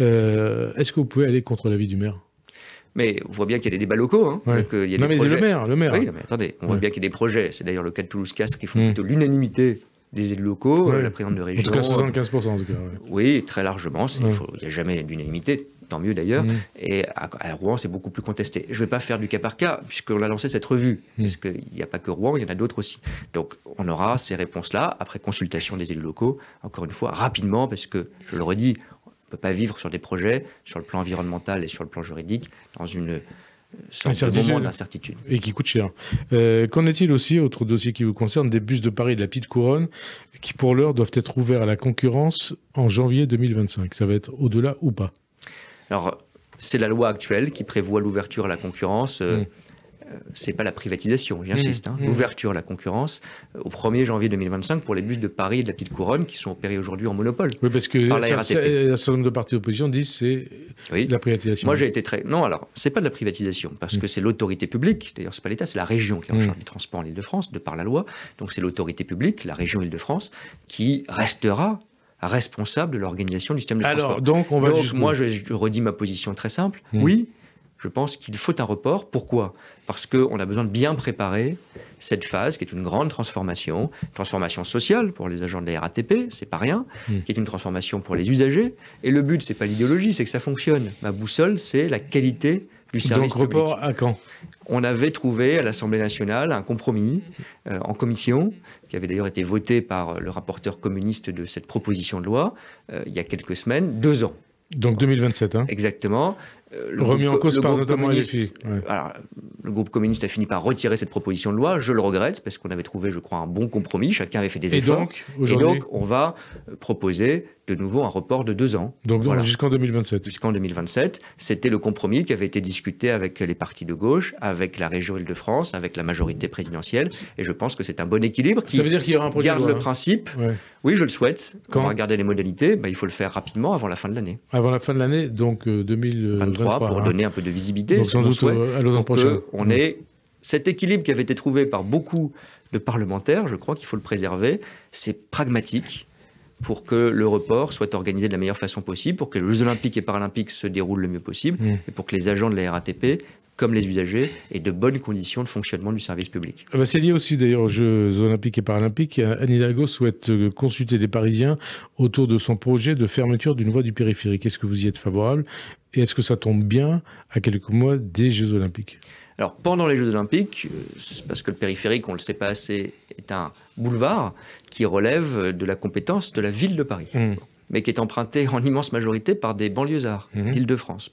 Euh, est-ce que vous pouvez aller contre l'avis du maire mais on voit bien qu'il y a des débats locaux. Hein, euh, y a non, mais c'est le maire, le maire. Ah oui, mais attendez, on voit bien qu'il y a des projets. C'est d'ailleurs le cas de Toulouse-Castres qui font mm. plutôt l'unanimité des élus locaux, euh, la présidente de région. Euh, en tout cas, 75% en tout cas. Oui, très largement. Il n'y a jamais d'unanimité tant mieux d'ailleurs. Mm. Et à, Rouen, c'est beaucoup plus contesté. Je ne vais pas faire du cas par cas, puisqu'on a lancé cette revue, mm. parce qu'il n'y a pas que Rouen, il y en a d'autres aussi. Donc on aura ces réponses-là, après consultation des élus locaux, encore une fois, rapidement, parce que, je le redis, on ne peut pas vivre sur des projets, sur le plan environnemental et sur le plan juridique, dans une euh, moment d'incertitude. Et qui coûte cher. Euh, qu'en est-il aussi, autre dossier qui vous concerne, des bus de Paris de la Petite Couronne, qui pour l'heure doivent être ouverts à la concurrence en janvier 2025 Ça va être au-delà ou pas Alors, c'est la loi actuelle qui prévoit l'ouverture à la concurrence. Euh, hmm. Euh, c'est pas la privatisation, j'insiste, mmh, hein, mmh. l'ouverture à la concurrence euh, au 1er janvier 2025 pour les bus de Paris et de la Petite Couronne qui sont opérés aujourd'hui en monopole. Oui, parce que par euh, certain nombre de partis d'opposition disent c'est la privatisation. Moi j'ai été très. Non, alors, c'est pas de la privatisation parce mmh. que c'est l'autorité publique, d'ailleurs c'est pas l'État, c'est la région qui est en charge du des transports en Ile-de-France de par la loi. Donc c'est l'autorité publique, la région Ile-de-France, qui restera responsable de l'organisation du système de transport. alors, Donc, on va donc moi je, redis ma position très simple. Oui, je pense qu'il faut un report. Pourquoi Parce qu'on a besoin de bien préparer cette phase qui est une grande transformation, transformation sociale pour les agents de la RATP, c'est pas rien, hmm. qui est une transformation pour les usagers. Et le but, c'est pas l'idéologie, c'est que ça fonctionne. Ma boussole, c'est la qualité du service Donc, report à quand On avait trouvé à l'Assemblée nationale un compromis euh, en commission, qui avait d'ailleurs été voté par le rapporteur communiste de cette proposition de loi euh, il y a quelques semaines, deux ans. Donc 2027. Hein. Exactement. Euh, remis en cause par notamment les Alors, le groupe communiste a fini par retirer cette proposition de loi. Je le regrette parce qu'on avait trouvé, je crois, un bon compromis. Chacun avait fait des efforts. et donc, on va euh, proposer de nouveau un report de deux ans. Donc, jusqu'en 2027. Jusqu'en 2027. C'était le compromis qui avait été discuté avec les partis de gauche, avec la région Île-de-France, avec la majorité présidentielle. Et je pense que c'est un bon équilibre qui garde le principe. Oui, je le souhaite. Quand on va regarder les modalités, bah, il faut le faire rapidement avant la fin de l'année. Avant la fin de l'année, donc 2023. Euh, pour hein. donner un peu de visibilité. Donc, sans doute euh, On est mmh. cet équilibre qui avait été trouvé par beaucoup de parlementaires, je crois qu'il faut le préserver. C'est pragmatique pour que le report soit organisé de la meilleure façon possible, pour que les Jeux olympiques et paralympiques se déroulent le mieux possible, mm. et pour que les agents de la RATP comme les usagers, aient de bonnes conditions de fonctionnement du service public. Ah bah, c'est lié aussi d'ailleurs aux Jeux olympiques et paralympiques. Euh, Anne Hidalgo souhaite euh, consulter les Parisiens autour de son projet de fermeture d'une voie du périphérique. Est-ce que vous y êtes favorable Et est-ce que ça tombe bien à quelques mois des Jeux olympiques Alors pendant les Jeux olympiques, euh, parce que le périphérique, on ne le sait pas assez, est un boulevard qui relève de la compétence de la ville de Paris, hmm. mais qui est emprunté en immense majorité par des banlieusards mmh. de france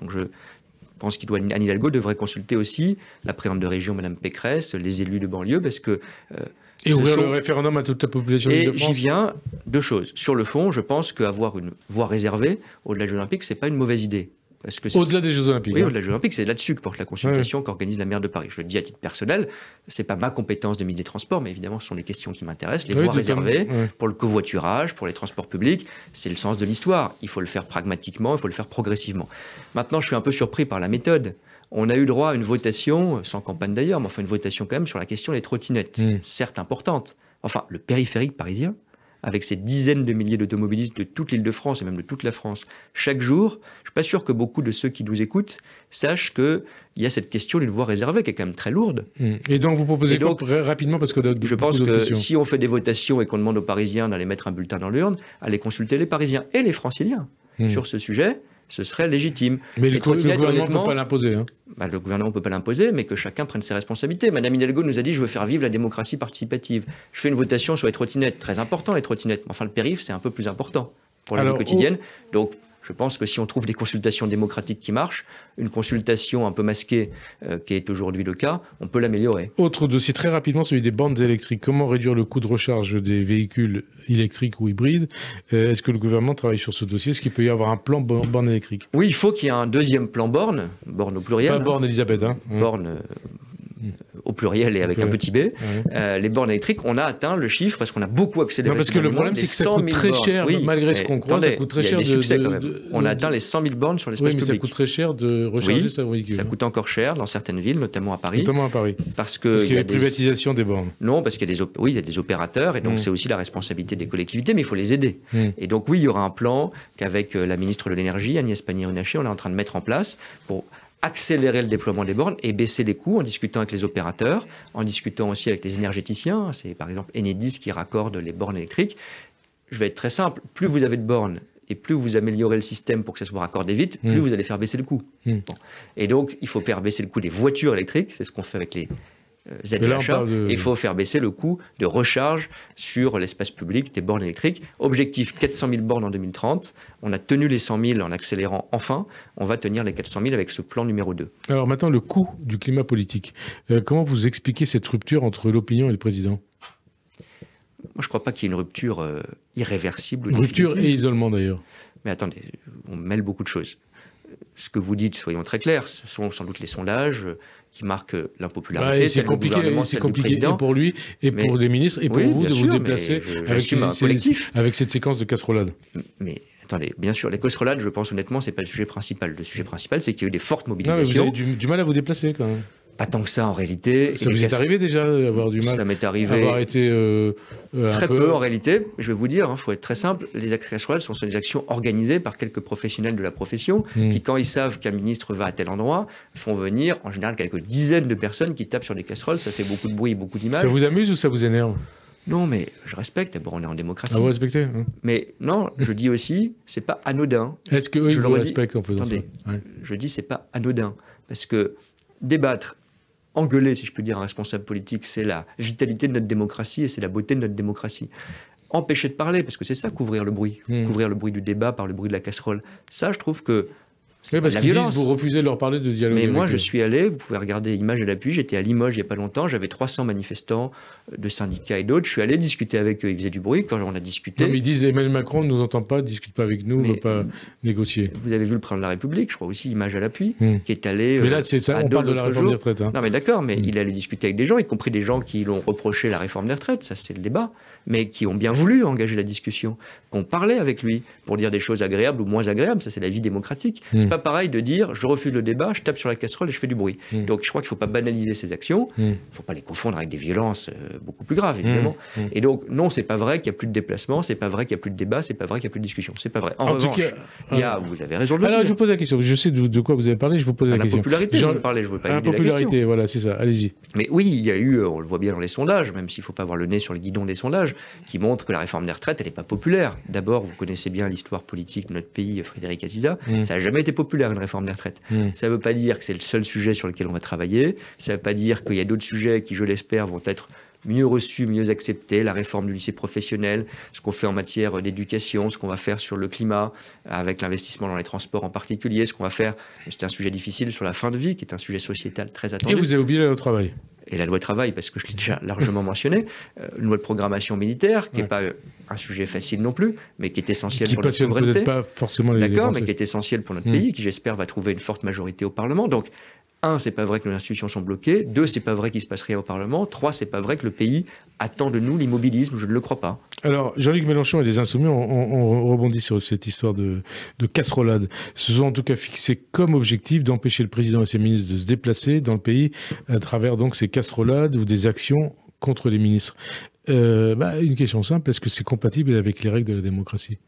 donc je pense qu'il doit, Hidalgo devrait consulter aussi la présidente de région, Madame Pécresse, les élus de banlieue, parce que euh, et ouvrir le référendum à toute la population de Et J'y viens, deux choses. Sur le fond, je pense qu'avoir une voie réservée au-delà des Olympiques, ce n'est pas une mauvaise idée au-delà des Jeux Olympiques. Oui, hein. au-delà des Jeux Olympiques, c'est là-dessus que porte la consultation qu'organise la maire de Paris. Je le dis à titre personnel, c'est pas ma compétence de ministre des Transports, mais évidemment, ce sont les questions qui m'intéressent, les voies réservées pour le covoiturage, pour les transports publics. C'est le sens de l'histoire. Il faut le faire pragmatiquement, il faut le faire progressivement. Maintenant, je suis un peu surpris par la méthode. On a eu droit à une votation, sans campagne d'ailleurs, mais enfin une votation quand même sur la question des trottinettes, hmm. certes importante. Enfin, le périphérique parisien, avec ces dizaines de milliers d'automobilistes de toute l'île de France et même de toute la France chaque jour, je suis pas sûr que beaucoup de ceux qui nous écoutent sachent qu'il y a cette question d'une voie réservée qui est quand même très lourde. Mmh. Et donc vous proposez donc, rapidement parce que je pense que si on fait des votations et qu'on demande aux Parisiens d'aller mettre un bulletin dans l'urne, allez consulter les Parisiens et les Franciliens mmh. sur ce sujet ce serait légitime. Mais le, gouvernement ne peut pas l'imposer. Hein. Bah, le gouvernement ne peut pas l'imposer, mais que chacun prenne ses responsabilités. Madame Hidalgo nous a dit je veux faire vivre la démocratie participative. Je fais une votation sur les trottinettes, très important les trottinettes. Enfin, le périph', c'est un peu plus important pour la vie quotidienne. Donc, je pense que si on trouve des consultations démocratiques qui marchent, une consultation un peu masquée, euh, qui est aujourd'hui le cas, on peut l'améliorer. Autre dossier très rapidement, celui des bornes électriques. Comment réduire le coût de recharge des véhicules électriques ou hybrides euh, Est-ce que le gouvernement travaille sur ce dossier Est-ce qu'il peut y avoir un plan borne électrique Oui, il faut qu'il y ait un deuxième plan borne, borne au pluriel. Pas hein. borne Elisabeth. Hein. Borne. Euh, euh, au pluriel et avec un petit b, euh, les bornes électriques, on a atteint le chiffre parce qu'on a beaucoup accéléré. Non, parce que le problème, c'est que ça très cher, malgré ce qu'on croit, ça coûte très cher. De, on a atteint les 100 000 bornes sur l'espace oui, mais ça coûte très cher de recharger oui, Ça coûte encore cher dans certaines villes, notamment à Paris. Notamment à Paris. Parce qu'il y, a des... privatisation des bornes. Non, parce qu'il y, a des a des opérateurs et donc mm. c'est aussi la responsabilité des collectivités, mais il faut les aider. Mm. Et donc, oui, il y aura un plan qu'avec euh, la ministre de l'Énergie, Agnès Pannier-Runacher, on est en train de mettre en place pour accélérer le déploiement des bornes et baisser les coûts en discutant avec les opérateurs, en discutant aussi avec les énergéticiens. C'est par exemple Enedis qui raccorde les bornes électriques. Je vais être très simple, plus vous avez de bornes et plus vous améliorez le système pour que ça soit raccordé vite, plus hmm. vous allez faire baisser le coût. Hmm. Et donc, il faut faire baisser le coût des voitures électriques, c'est ce qu'on fait avec les, euh, il faut faire baisser le coût de recharge sur l'espace public des bornes électriques. Objectif 400 000 bornes en 2030. On a tenu les 100 000 en accélérant enfin. On va tenir les 400 000 avec ce plan numéro 2. Alors maintenant, le coût du climat politique. Euh, comment vous expliquez cette rupture entre l'opinion et le président Moi, je ne crois pas qu'il y ait une rupture euh, irréversible. rupture et isolement d'ailleurs. Mais attendez, on mêle beaucoup de choses ce que vous dites, soyons très clairs, ce sont sans doute les sondages, qui marque euh, l'impopularité. c'est compliqué, c'est compliqué pour lui et pour des ministres et pour vous de vous déplacer avec, avec cette séquence de casserolades. Mais attendez, bien sûr, les casserolades, je pense honnêtement, c'est pas le sujet principal. Le sujet principal, c'est qu'il y a eu des fortes mobilisations. vous avez du, mal à vous déplacer quand même. Pas tant que ça en réalité. Ça vous est arrivé déjà d'avoir du mal Ça m'est arrivé. Avoir été euh, euh, très peu... en réalité. Je vais vous dire, il hein, faut être très simple. Les accès casserole sont des actions organisées par quelques professionnels de la profession hmm. qui, quand ils savent qu'un ministre va à tel endroit, font venir en général quelques dizaines de personnes qui tapent sur des casseroles. Ça fait beaucoup de bruit, beaucoup d'images. Ça vous amuse ou ça vous énerve non, mais je respecte. D'abord, on est en démocratie. Ah, vous respectez hein. Mais non, je dis aussi, c'est pas anodin. Est-ce que eux, ils respectent en faisant ça Je dis, c'est pas anodin. Parce que débattre engueuler, si je peux dire, un responsable politique, c'est la vitalité de notre démocratie et c'est la beauté de notre démocratie. Empêcher de parler, parce que c'est ça, couvrir le bruit, mmh. couvrir le bruit du débat par le bruit de la casserole. Ça, je trouve que oui, parce vous refusez de leur parler de dialogue. Mais moi, je suis allé, vous pouvez regarder images à l'appui, j'étais à Limoges il n'y a pas longtemps, j'avais 300 manifestants de syndicats et d'autres, je suis allé discuter avec eux, ils faisaient du bruit quand on a discuté. Non, mais ils disent Emmanuel Macron ne nous entend pas, ne discute pas avec nous, ne veut pas négocier. Vous avez vu le président de la République, je crois aussi, image à l'appui, hmm. qui est allé. Mais là, euh, c'est ça, on parle de la réforme des retraites. Hein. Non, mais d'accord, mais il hmm. il allait discuter avec des gens, y compris des gens qui l'ont reproché la réforme des retraites, ça c'est le débat, mais qui ont bien voulu engager la discussion qu'on parlait avec lui pour dire des choses agréables ou moins agréables. Ça, c'est la vie démocratique. Hmm. C'est pas pareil de dire je refuse le débat, je tape sur la casserole et je fais du bruit. Hmm. Donc, je crois qu'il faut pas banaliser ces actions. Il hmm. faut pas les confondre avec des violences euh, beaucoup plus graves, évidemment. Et donc, non, c'est pas vrai qu'il n'y a plus de déplacement, c'est pas vrai qu'il n'y a plus de débat, c'est pas vrai qu'il n'y a plus de discussion. C'est pas vrai. En, revanche, cas, il y a, euh, vous avez raison de le Alors, je vous pose la question. Je sais de, quoi vous avez parlé, je vous pose la, la ah, bah, question. popularité, je vous je veux ah, la popularité, voilà, c'est ça. Allez-y. Mais oui, il y a eu, on le voit bien dans les sondages, même s'il faut pas avoir le nez sur le guidon des sondages, qui montrent que la réforme des retraites, elle n'est pas populaire. D'abord, vous connaissez bien l'histoire politique de notre pays, Frédéric Aziza. Mm. Ça n'a jamais été populaire, une réforme des retraites. Mm. Ça ne veut pas dire que c'est le seul sujet sur lequel on va travailler. Ça ne veut pas dire qu'il y a d'autres sujets qui, je l'espère, vont être mieux reçu, mieux accepté, la réforme du lycée professionnel, ce qu'on fait en matière d'éducation, ce qu'on va faire sur le climat, avec l'investissement dans les transports en particulier, ce qu'on va faire, c'est un sujet difficile sur la fin de vie, qui est un sujet sociétal très attendu. Et vous avez oublié le travail et la loi de travail, parce que je l'ai déjà largement mentionné, euh, une loi de programmation militaire, qui n'est pas euh, un sujet facile non plus, mais qui est essentiel pour notre souveraineté. Pas forcément D'accord, mais qui est essentiel pour notre hmm. pays, qui j'espère va trouver une forte majorité au Parlement. Donc un, c'est pas vrai que nos institutions sont bloquées. Deux, c'est pas vrai qu'il se passe rien au Parlement. Trois, c'est pas vrai que le pays attend de nous l'immobilisme. Je ne le crois pas. Alors, Jean-Luc Mélenchon et les Insoumis ont, rebondi sur cette histoire de, de casserolade. Se sont en tout cas fixés comme objectif d'empêcher le président et ses ministres de se déplacer dans le pays à travers donc ces casserolades ou des actions contre les ministres. Euh, bah, une question simple est-ce que c'est compatible avec les règles de la démocratie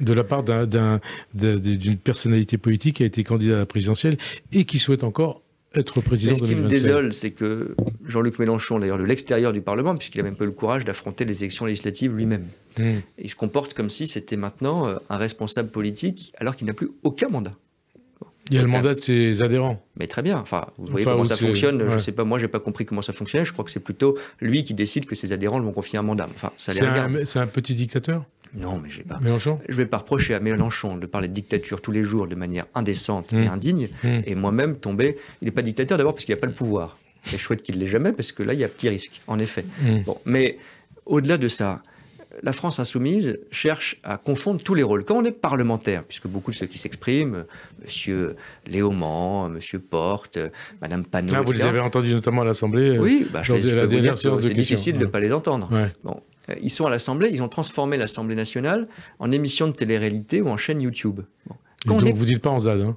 de la part d'une personnalité politique qui a été candidat à la présidentielle et qui souhaite encore être président de ce qui me désole, c'est que Jean-Luc Mélenchon, d'ailleurs de l'extérieur du Parlement, puisqu'il a même pas le courage d'affronter les élections législatives lui-même, hmm. il se comporte comme si c'était maintenant euh, un responsable politique alors qu'il n'a plus aucun mandat. Il y a le mandat de ses adhérents. Mais très bien. Enfin, vous voyez comment ça fonctionne. Je Je sais pas, moi, j'ai pas compris comment ça fonctionnait. Je crois que c'est plutôt lui qui décide que ses adhérents lui vont confier un mandat. Enfin, C'est un petit dictateur non, mais j'ai pas. Mélenchon Je vais pas reprocher à Mélenchon de parler de dictature tous les jours de manière indécente et mmh. indigne, mmh. et moi-même tomber. Il n'est pas dictateur d'abord parce qu'il n'a pas le pouvoir. C'est chouette qu'il ne l'ait jamais parce que là, il y a petit risque, en effet. Mmh. Bon, mais au-delà de ça, la France insoumise cherche à confondre tous les rôles. Quand on est parlementaire, puisque beaucoup de ceux qui s'expriment, Monsieur Léoman Monsieur Porte, Madame Panot, ah, vous les avez entendus notamment à l'Assemblée. Euh, oui, bah, je la dernière C'est difficile de ne pas les entendre. Euh, ils sont à l'Assemblée, ils ont transformé l'Assemblée nationale en émission de télé-réalité ou en chaîne YouTube. donc vous dites pas en ZAD. Hein.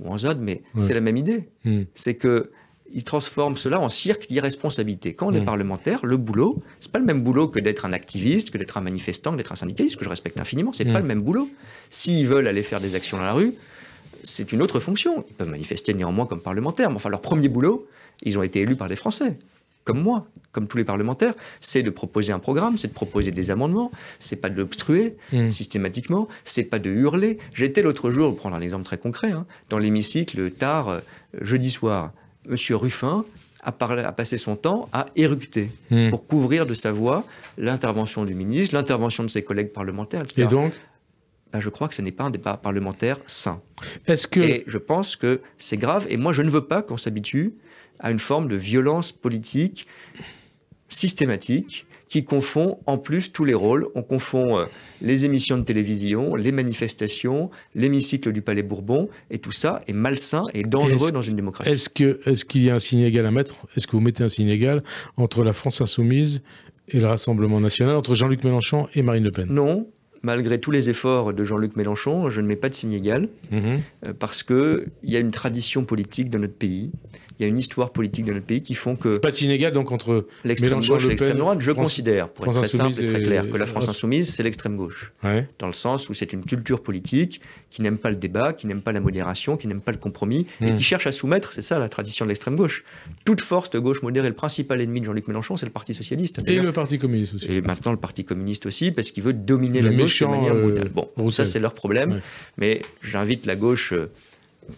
ou en ZAD, mais c'est la même idée. Hmm. C'est que ils transforment cela en cirque d'irresponsabilité. Quand on est mmh. parlementaire, le boulot, c'est pas le même boulot que d'être un activiste, que d'être un manifestant, que d'être un syndicaliste, que je respecte infiniment, c'est pas mmh. le même boulot. S'ils veulent aller faire des actions dans la rue, c'est une autre fonction. Ils peuvent manifester néanmoins comme parlementaires, mais enfin leur premier boulot, ils ont été élus par des Français, comme moi, comme tous les parlementaires, c'est de proposer un programme, c'est de proposer des amendements, c'est pas de l'obstruer mmh. systématiquement, c'est pas de hurler. J'étais l'autre jour, pour prendre un exemple très concret, hein, dans l'hémicycle tard, euh, jeudi soir, M. Ruffin a, passé son temps à éructer hmm. pour couvrir de sa voix l'intervention du ministre, l'intervention de ses collègues parlementaires, etc. Et donc ben, Je crois que ce n'est pas un débat parlementaire sain. Est-ce que... Et je pense que c'est grave. Et moi, je ne veux pas qu'on s'habitue à une forme de violence politique systématique qui confond en plus tous les rôles. On confond euh, les émissions de télévision, les manifestations, l'hémicycle du Palais Bourbon, et tout ça est malsain et dangereux dans une démocratie. Est-ce qu'il est qu'il y a un signe égal à mettre Est-ce que vous mettez un signe égal entre la France insoumise et le Rassemblement national, entre Jean-Luc Mélenchon et Marine Le Pen Non, malgré tous les efforts de Jean-Luc Mélenchon, je ne mets pas de signe égal, mm-hmm. euh, parce qu'il y a une tradition politique dans notre pays il y a une histoire politique dans notre pays qui font que. Pas de donc entre l'extrême gauche et l'extrême droite. Je considère, pour être très simple et très clair, que la France insoumise, c'est l'extrême gauche. Dans le sens où c'est une culture politique qui n'aime pas le débat, qui n'aime pas la modération, qui n'aime pas le compromis, et hmm. qui cherche à soumettre, c'est ça la tradition de l'extrême gauche, toute force de gauche modérée. Le principal ennemi de Jean-Luc Mélenchon, c'est le Parti Socialiste. Et le Parti communiste aussi. Et maintenant le Parti communiste aussi, parce qu'il veut dominer la gauche de manière brutale. Euh, bon, ça c'est leur problème, mais j'invite la gauche. Euh,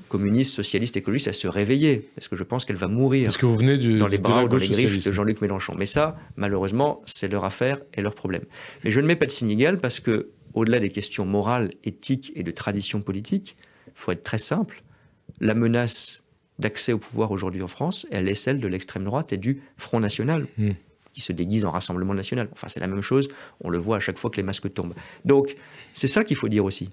communiste, socialiste, écologistes, à se réveiller, parce que je pense qu'elle va mourir parce que vous venez dans les bras ou dans les griffes de Jean-Luc Mélenchon. Mais ça, malheureusement, c'est leur affaire et leur problème. Mais je ne mets pas de égal parce que, au-delà des questions morales, éthiques et de tradition politique, il faut être très simple. La menace d'accès au pouvoir aujourd'hui en France, elle est celle de l'extrême droite et du Front National. Hmm. qui se déguise en Rassemblement national. Enfin, c'est la même chose, on le voit à chaque fois que les masques tombent. Donc, c'est ça qu'il faut dire aussi.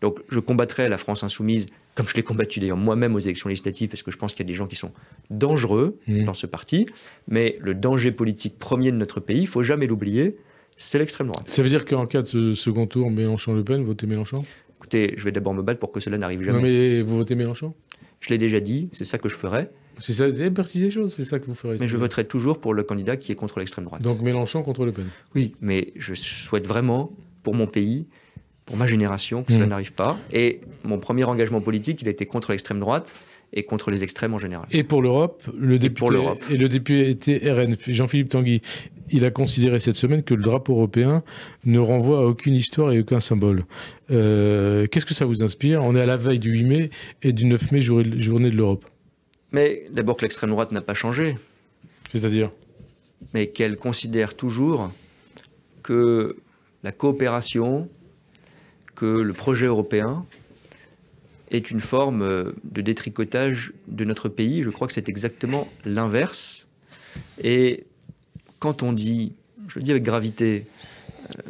Donc je combattrai la France insoumise comme je l'ai combattu d'ailleurs moi-même aux élections législatives, parce que je pense qu'il y a des gens qui sont dangereux mmh. dans ce parti, mais le danger politique premier de notre pays, il faut jamais l'oublier, c'est l'extrême droite. Ça veut dire qu'en cas de second tour, Mélenchon-Le Pen, votez Mélenchon Écoutez, je vais d'abord me battre pour que cela n'arrive jamais. mais vous votez Mélenchon Je l'ai déjà dit, c'est ça que je ferai. C'est ça, vous des choses, c'est ça que vous ferez. Mais je voterai toujours pour le candidat qui est contre l'extrême droite. Donc Mélenchon contre Le Pen. Oui, mais je souhaite vraiment, pour mon pays, pour ma génération que cela mm. n'arrive pas. Et mon premier engagement politique, il a été contre l'extrême droite et contre les extrêmes en général. Et pour l'Europe, le député et, le député RN Jean-Philippe Tanguy, il a considéré cette semaine que le drapeau européen ne renvoie à aucune histoire et aucun symbole. Euh, qu'est-ce que ça vous inspire On est à la veille du 8 mai et du 9 mai, journée de l'Europe. Mais d'abord que l'extrême droite n'a pas changé. C'est-à-dire Mais qu'elle considère toujours que la coopération, que le projet européen est une forme euh, de détricotage de notre pays. Je crois que c'est exactement l'inverse. Et quand on dit, je le dis avec gravité, euh,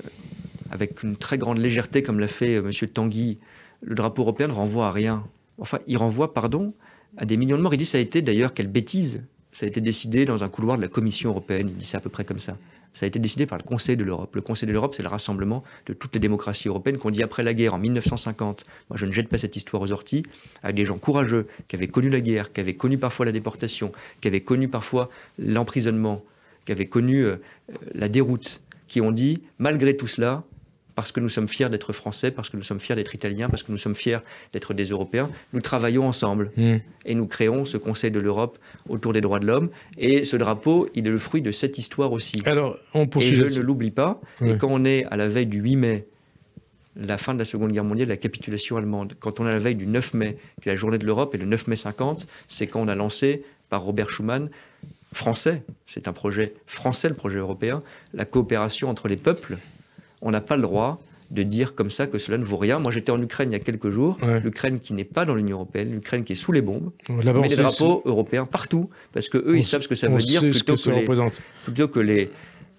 avec une très grande légèreté comme l'a fait euh, M. Tanguy, le drapeau européen ne renvoie à rien. Enfin, il renvoie, pardon, à des millions de morts. Il dit, ça a été d'ailleurs, quelle bêtise, ça a été décidé dans un couloir de la Commission européenne. Il dit, c'est à peu près comme ça ça a été décidé par le Conseil de l'Europe. Le Conseil de l'Europe, c'est le rassemblement de toutes les démocraties européennes qu'on dit après la guerre en 1950. Moi, je ne jette pas cette histoire aux orties avec des gens courageux qui avaient connu la guerre, qui avaient connu parfois la déportation, qui avaient connu parfois l'emprisonnement, qui avaient connu euh, la déroute, qui ont dit malgré tout cela, parce que nous sommes fiers d'être français, parce que nous sommes fiers d'être italiens, parce que nous sommes fiers d'être des Européens. Nous travaillons ensemble hmm. et nous créons ce Conseil de l'Europe autour des droits de l'homme. Et ce drapeau, il est le fruit de cette histoire aussi. Et je ne l'oublie pas. quand on est à la veille du 8 mai, la fin de la Seconde Guerre mondiale, la capitulation allemande, quand on est à la veille du 9 mai, qui est la journée de l'Europe, et le 9 mai 50, c'est quand on a lancé par Robert Schuman français, c'est un projet français, le projet européen, la coopération entre les peuples on n'a pas le droit de dire comme ça que cela ne vaut rien. Moi, j'étais en Ukraine il y a quelques jours, l'Ukraine qui n'est pas dans l'Union européenne, l'Ukraine qui est sous les bombes, mais les drapeaux européens partout, parce que eux, ils savent ce que ça veut dire plutôt que, les,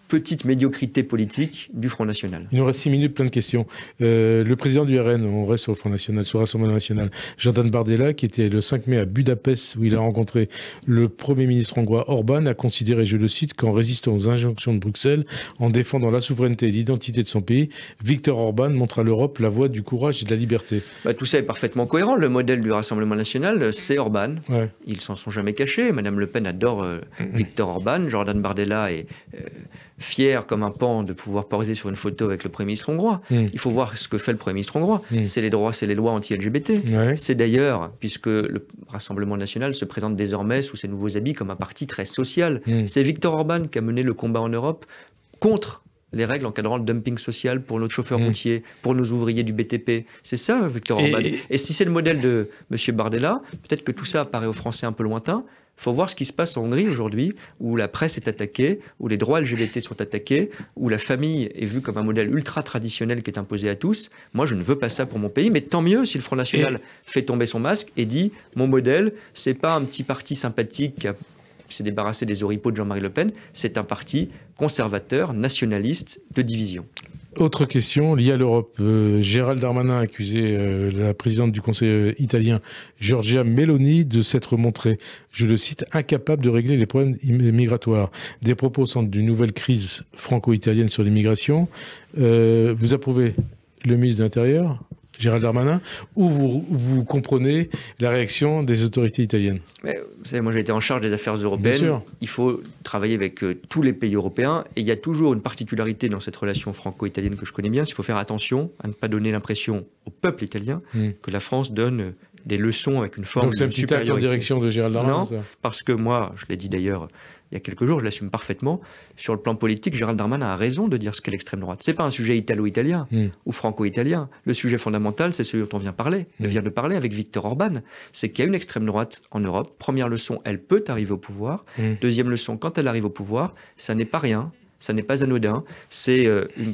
petite médiocrité politique du Front National. Il nous reste six minutes, plein de questions. Euh, le président du RN, on reste sur le Front National, sur le Rassemblement National, Jordan Bardella, qui était le 5 mai à Budapest, où il a rencontré le Premier ministre hongrois Orban, a considéré, je le cite, qu'en résistant aux injonctions de Bruxelles, en défendant la souveraineté et l'identité de son pays, Victor Orban montre à l'Europe la voie du courage et de la liberté. Bah, tout ça est parfaitement cohérent. Le modèle du Rassemblement National, c'est Orban. Ouais. Ils s'en sont jamais cachés. Madame Le Pen adore euh, Victor Orban. Jordan Bardella est... Euh, fier comme un pan de pouvoir poser sur une photo avec le Premier ministre hongrois. Hmm. Il faut voir ce que fait le Premier ministre hongrois. Hmm. C'est les droits, c'est les lois anti-LGBT. C'est d'ailleurs, puisque le Rassemblement national se présente désormais sous ses nouveaux habits comme un parti très social, hmm. c'est Viktor Orban qui a mené le combat en Europe contre les règles encadrant le dumping social pour notre chauffeur mm. routier, pour nos ouvriers du BTP. C'est ça, Victor Orban. Et, si c'est le modèle de M. Bardella, peut-être que tout ça apparaît aux Français un peu lointain. Il faut voir ce qui se passe en Hongrie aujourd'hui, où la presse est attaquée, où les droits LGBT sont attaqués, où la famille est vue comme un modèle ultra traditionnel qui est imposé à tous. Moi, je ne veux pas ça pour mon pays, mais tant mieux si le Front National fait tomber son masque et dit mon modèle, ce n'est pas un petit parti sympathique s'est débarrassé des oripeaux de Jean-Marie Le Pen, c'est un parti conservateur, nationaliste, de division. Autre question liée à l'Europe. Euh, Gérald Darmanin a accusé euh, la présidente du Conseil euh, italien, Giorgia Meloni, de s'être montrée, je le cite, incapable de régler les problèmes migratoires. Des propos sont d'une nouvelle crise franco-italienne sur l'immigration. vous approuvez le ministre de l'Intérieur Gérald Darmanin, où vous, comprenez la réaction des autorités italiennes Vous savez, moi j'ai été en charge des affaires européennes. Il faut travailler avec euh, tous les pays européens. Et il y a toujours une particularité dans cette relation franco-italienne que je connais bien, c'est qu'il faut faire attention à ne pas donner l'impression au peuple italien hmm. que la France donne euh, des leçons avec une forme Donc c'est direction de Gérald Darmanin Non, parce que moi, je l'ai dit d'ailleurs il y a quelques jours, je l'assume parfaitement, sur le plan politique, Gérald Darmanin a raison de dire ce qu'est l'extrême droite. C'est pas un sujet italo-italien hmm. ou franco-italien. Le sujet fondamental, c'est celui dont on vient parler, hmm. vient de parler avec Victor Orban. C'est qu'il y a une extrême droite en Europe. Première leçon, elle peut arriver au pouvoir. Hmm. Deuxième leçon, quand elle arrive au pouvoir, ça n'est pas rien, ça n'est pas anodin. C'est euh, une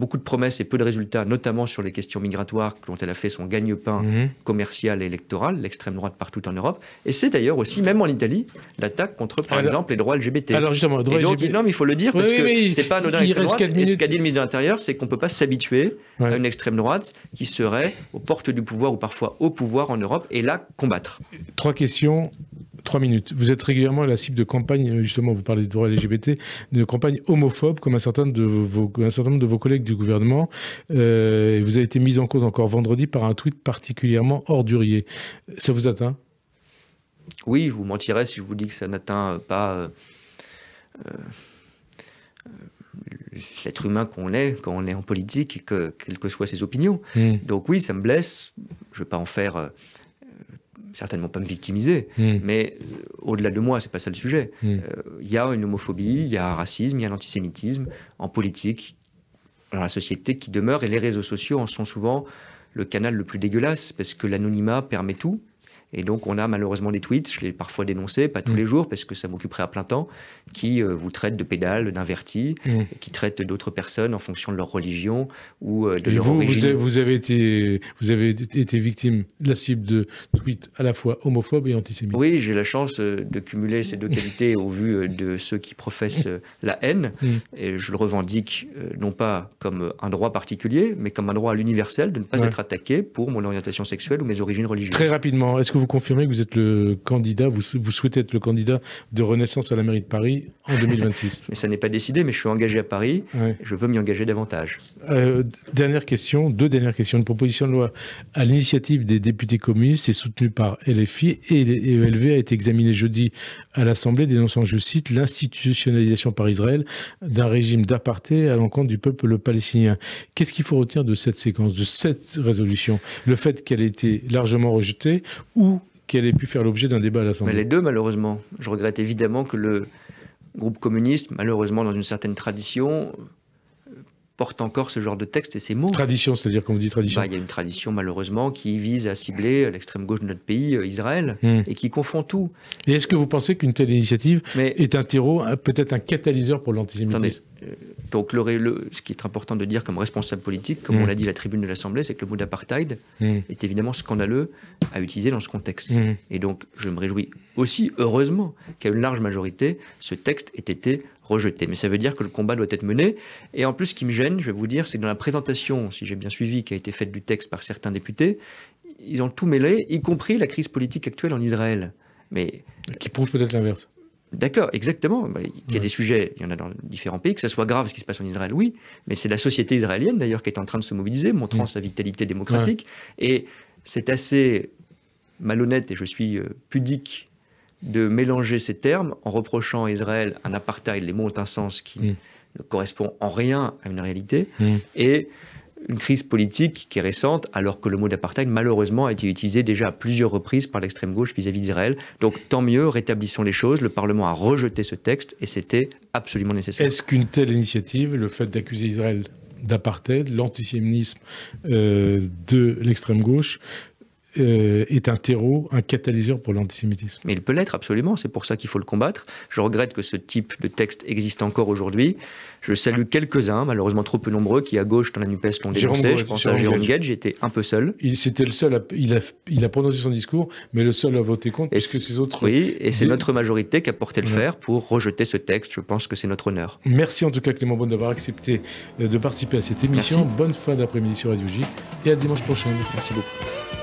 beaucoup de promesses et peu de résultats, notamment sur les questions migratoires dont elle a fait son gagne-pain mhm. commercial et électoral, l'extrême droite partout en Europe. Et c'est d'ailleurs aussi, même en Italie, l'attaque contre, par exemple, les droits LGBT. Alors justement, droits LGBT... Non, mais il faut le dire, parce que c'est pas anodin l'extrême droite. Et ce qu'a dit le ministre de l'Intérieur, c'est qu'on ne peut pas s'habituer à une extrême droite qui serait aux portes du pouvoir ou parfois au pouvoir en Europe et la combattre. Trois questions. Trois minutes. Vous êtes régulièrement la cible de campagnes, euh, justement, vous parlez de droits LGBT, de campagnes homophobes, comme un certain, de vos, nombre de vos collègues du gouvernement. Euh, vous avez été mise en cause encore vendredi par un tweet particulièrement ordurier. Ça vous atteint Oui, je vous mentirais si je vous dis que ça n'atteint pas euh, l'être humain qu'on est quand on est en politique, que, quelles que soient ses opinions. Hmm. Donc oui, ça me blesse. Je ne vais pas en faire certainement pas me victimiser, hmm. mais euh, au-delà de moi, c'est pas ça le sujet. Hmm. Euh, il y a une homophobie, il y a un racisme, il y a l'antisémitisme en politique, dans la société qui demeure, et les réseaux sociaux en sont souvent le canal le plus dégueulasse, parce que l'anonymat permet tout, et donc, on a malheureusement des tweets, je l'ai parfois dénoncé, pas tous mm. les jours, parce que ça m'occuperait à plein temps, qui euh, vous traitent de pédale, d'invertis, mm. qui traitent d'autres personnes en fonction de leur religion ou euh, de leur vous, Et Vous avez, été, vous avez été victime, la cible de tweets à la fois homophobes et antisémites. Oui, j'ai la chance euh, de cumuler ces deux qualités au vu de ceux qui professent la haine. Mm. Et je le revendique non pas comme un droit particulier, mais comme un droit à l'universel de ne pas être attaqué pour mon orientation sexuelle ou mes origines religieuses. Très rapidement, est-ce que vous confirmez que vous êtes le candidat, vous, souhaitez être le candidat de Renaissance à la mairie de Paris en 2026 Mais ça n'est pas décidé, mais je suis engagé à Paris. Je veux m'y engager davantage. Euh, dernière question, deux dernières questions. Une proposition de loi à l'initiative des députés communistes et soutenue par LFI et ELV a été examinée jeudi à l'Assemblée, dénonçant, je cite, l'institutionnalisation par Israël d'un régime d'apartheid à l'encontre du peuple palestinien. Qu'est-ce qu'il faut retenir de cette séquence, de cette résolution Le fait qu'elle ait été largement rejetée ou qu'elle ait pu faire l'objet d'un débat à l'Assemblée. les deux, malheureusement. Je regrette évidemment que le groupe communiste, malheureusement dans une certaine tradition, porte encore ce genre de texte et ces mots. Tradition, c'est-à-dire qu'on dit tradition. Bah, il y a une tradition malheureusement qui vise à cibler l'extrême gauche de notre pays, euh, Israël, hmm. et qui confond tout. Et est-ce que vous pensez qu'une telle initiative est un terreau, peut-être un catalyseur pour l'antisémitisme donc, le, ce qui est important de dire comme responsable politique, comme on mm. l'a dit à la tribune de l'Assemblée, c'est que le mot d'apartheid mm. est évidemment scandaleux à utiliser dans ce contexte. Mm. Et donc, je me réjouis aussi, heureusement, qu'à une large majorité, ce texte ait été rejeté. Mais ça veut dire que le combat doit être mené. Et en plus, ce qui me gêne, je vais vous dire, c'est que dans la présentation, si j'ai bien suivi, qui a été faite du texte par certains députés, ils ont tout mêlé, y compris la crise politique actuelle en Israël. Mais qui prouve peut-être l'inverse. D'accord, exactement. Bah, il y a des sujets, il y en a dans différents pays, que ce soit grave ce qui se passe en Israël, oui, mais c'est la société israélienne d'ailleurs qui est en train de se mobiliser, montrant sa vitalité démocratique. Et c'est assez malhonnête, et je suis euh, pudique, de mélanger ces termes en reprochant à Israël un apartheid. Les mots ont un sens qui mm. ne correspond en rien à une réalité. Mm. Et une crise politique qui est récente, alors que le mot d'apartheid, malheureusement, a été utilisé déjà à plusieurs reprises par l'extrême gauche vis-à-vis d'Israël. Donc tant mieux, rétablissons les choses. Le Parlement a rejeté ce texte et c'était absolument nécessaire. Est-ce qu'une telle initiative, le fait d'accuser Israël d'apartheid, l'antiséminisme euh, de l'extrême gauche, euh, est un terreau, un catalyseur pour l'antisémitisme. Mais il peut l'être, absolument. C'est pour ça qu'il faut le combattre. Je regrette que ce type de texte existe encore aujourd'hui. Je salue quelques-uns, malheureusement trop peu nombreux, qui à gauche dans la NUPES l'ont dénoncé. Je pense à Jérôme Gage, j'étais un peu seul. Il, c'était le seul, il, a, prononcé son discours, mais le seul à voter contre, puisque ces autres... Oui, et c'est notre majorité qui a porté le faire fer pour rejeter ce texte. Je pense que c'est notre honneur. Merci en tout cas Clément Bonne d'avoir accepté euh, de participer à cette émission. Bonne fin d'après-midi sur Radio J et à dimanche prochain. Merci beaucoup.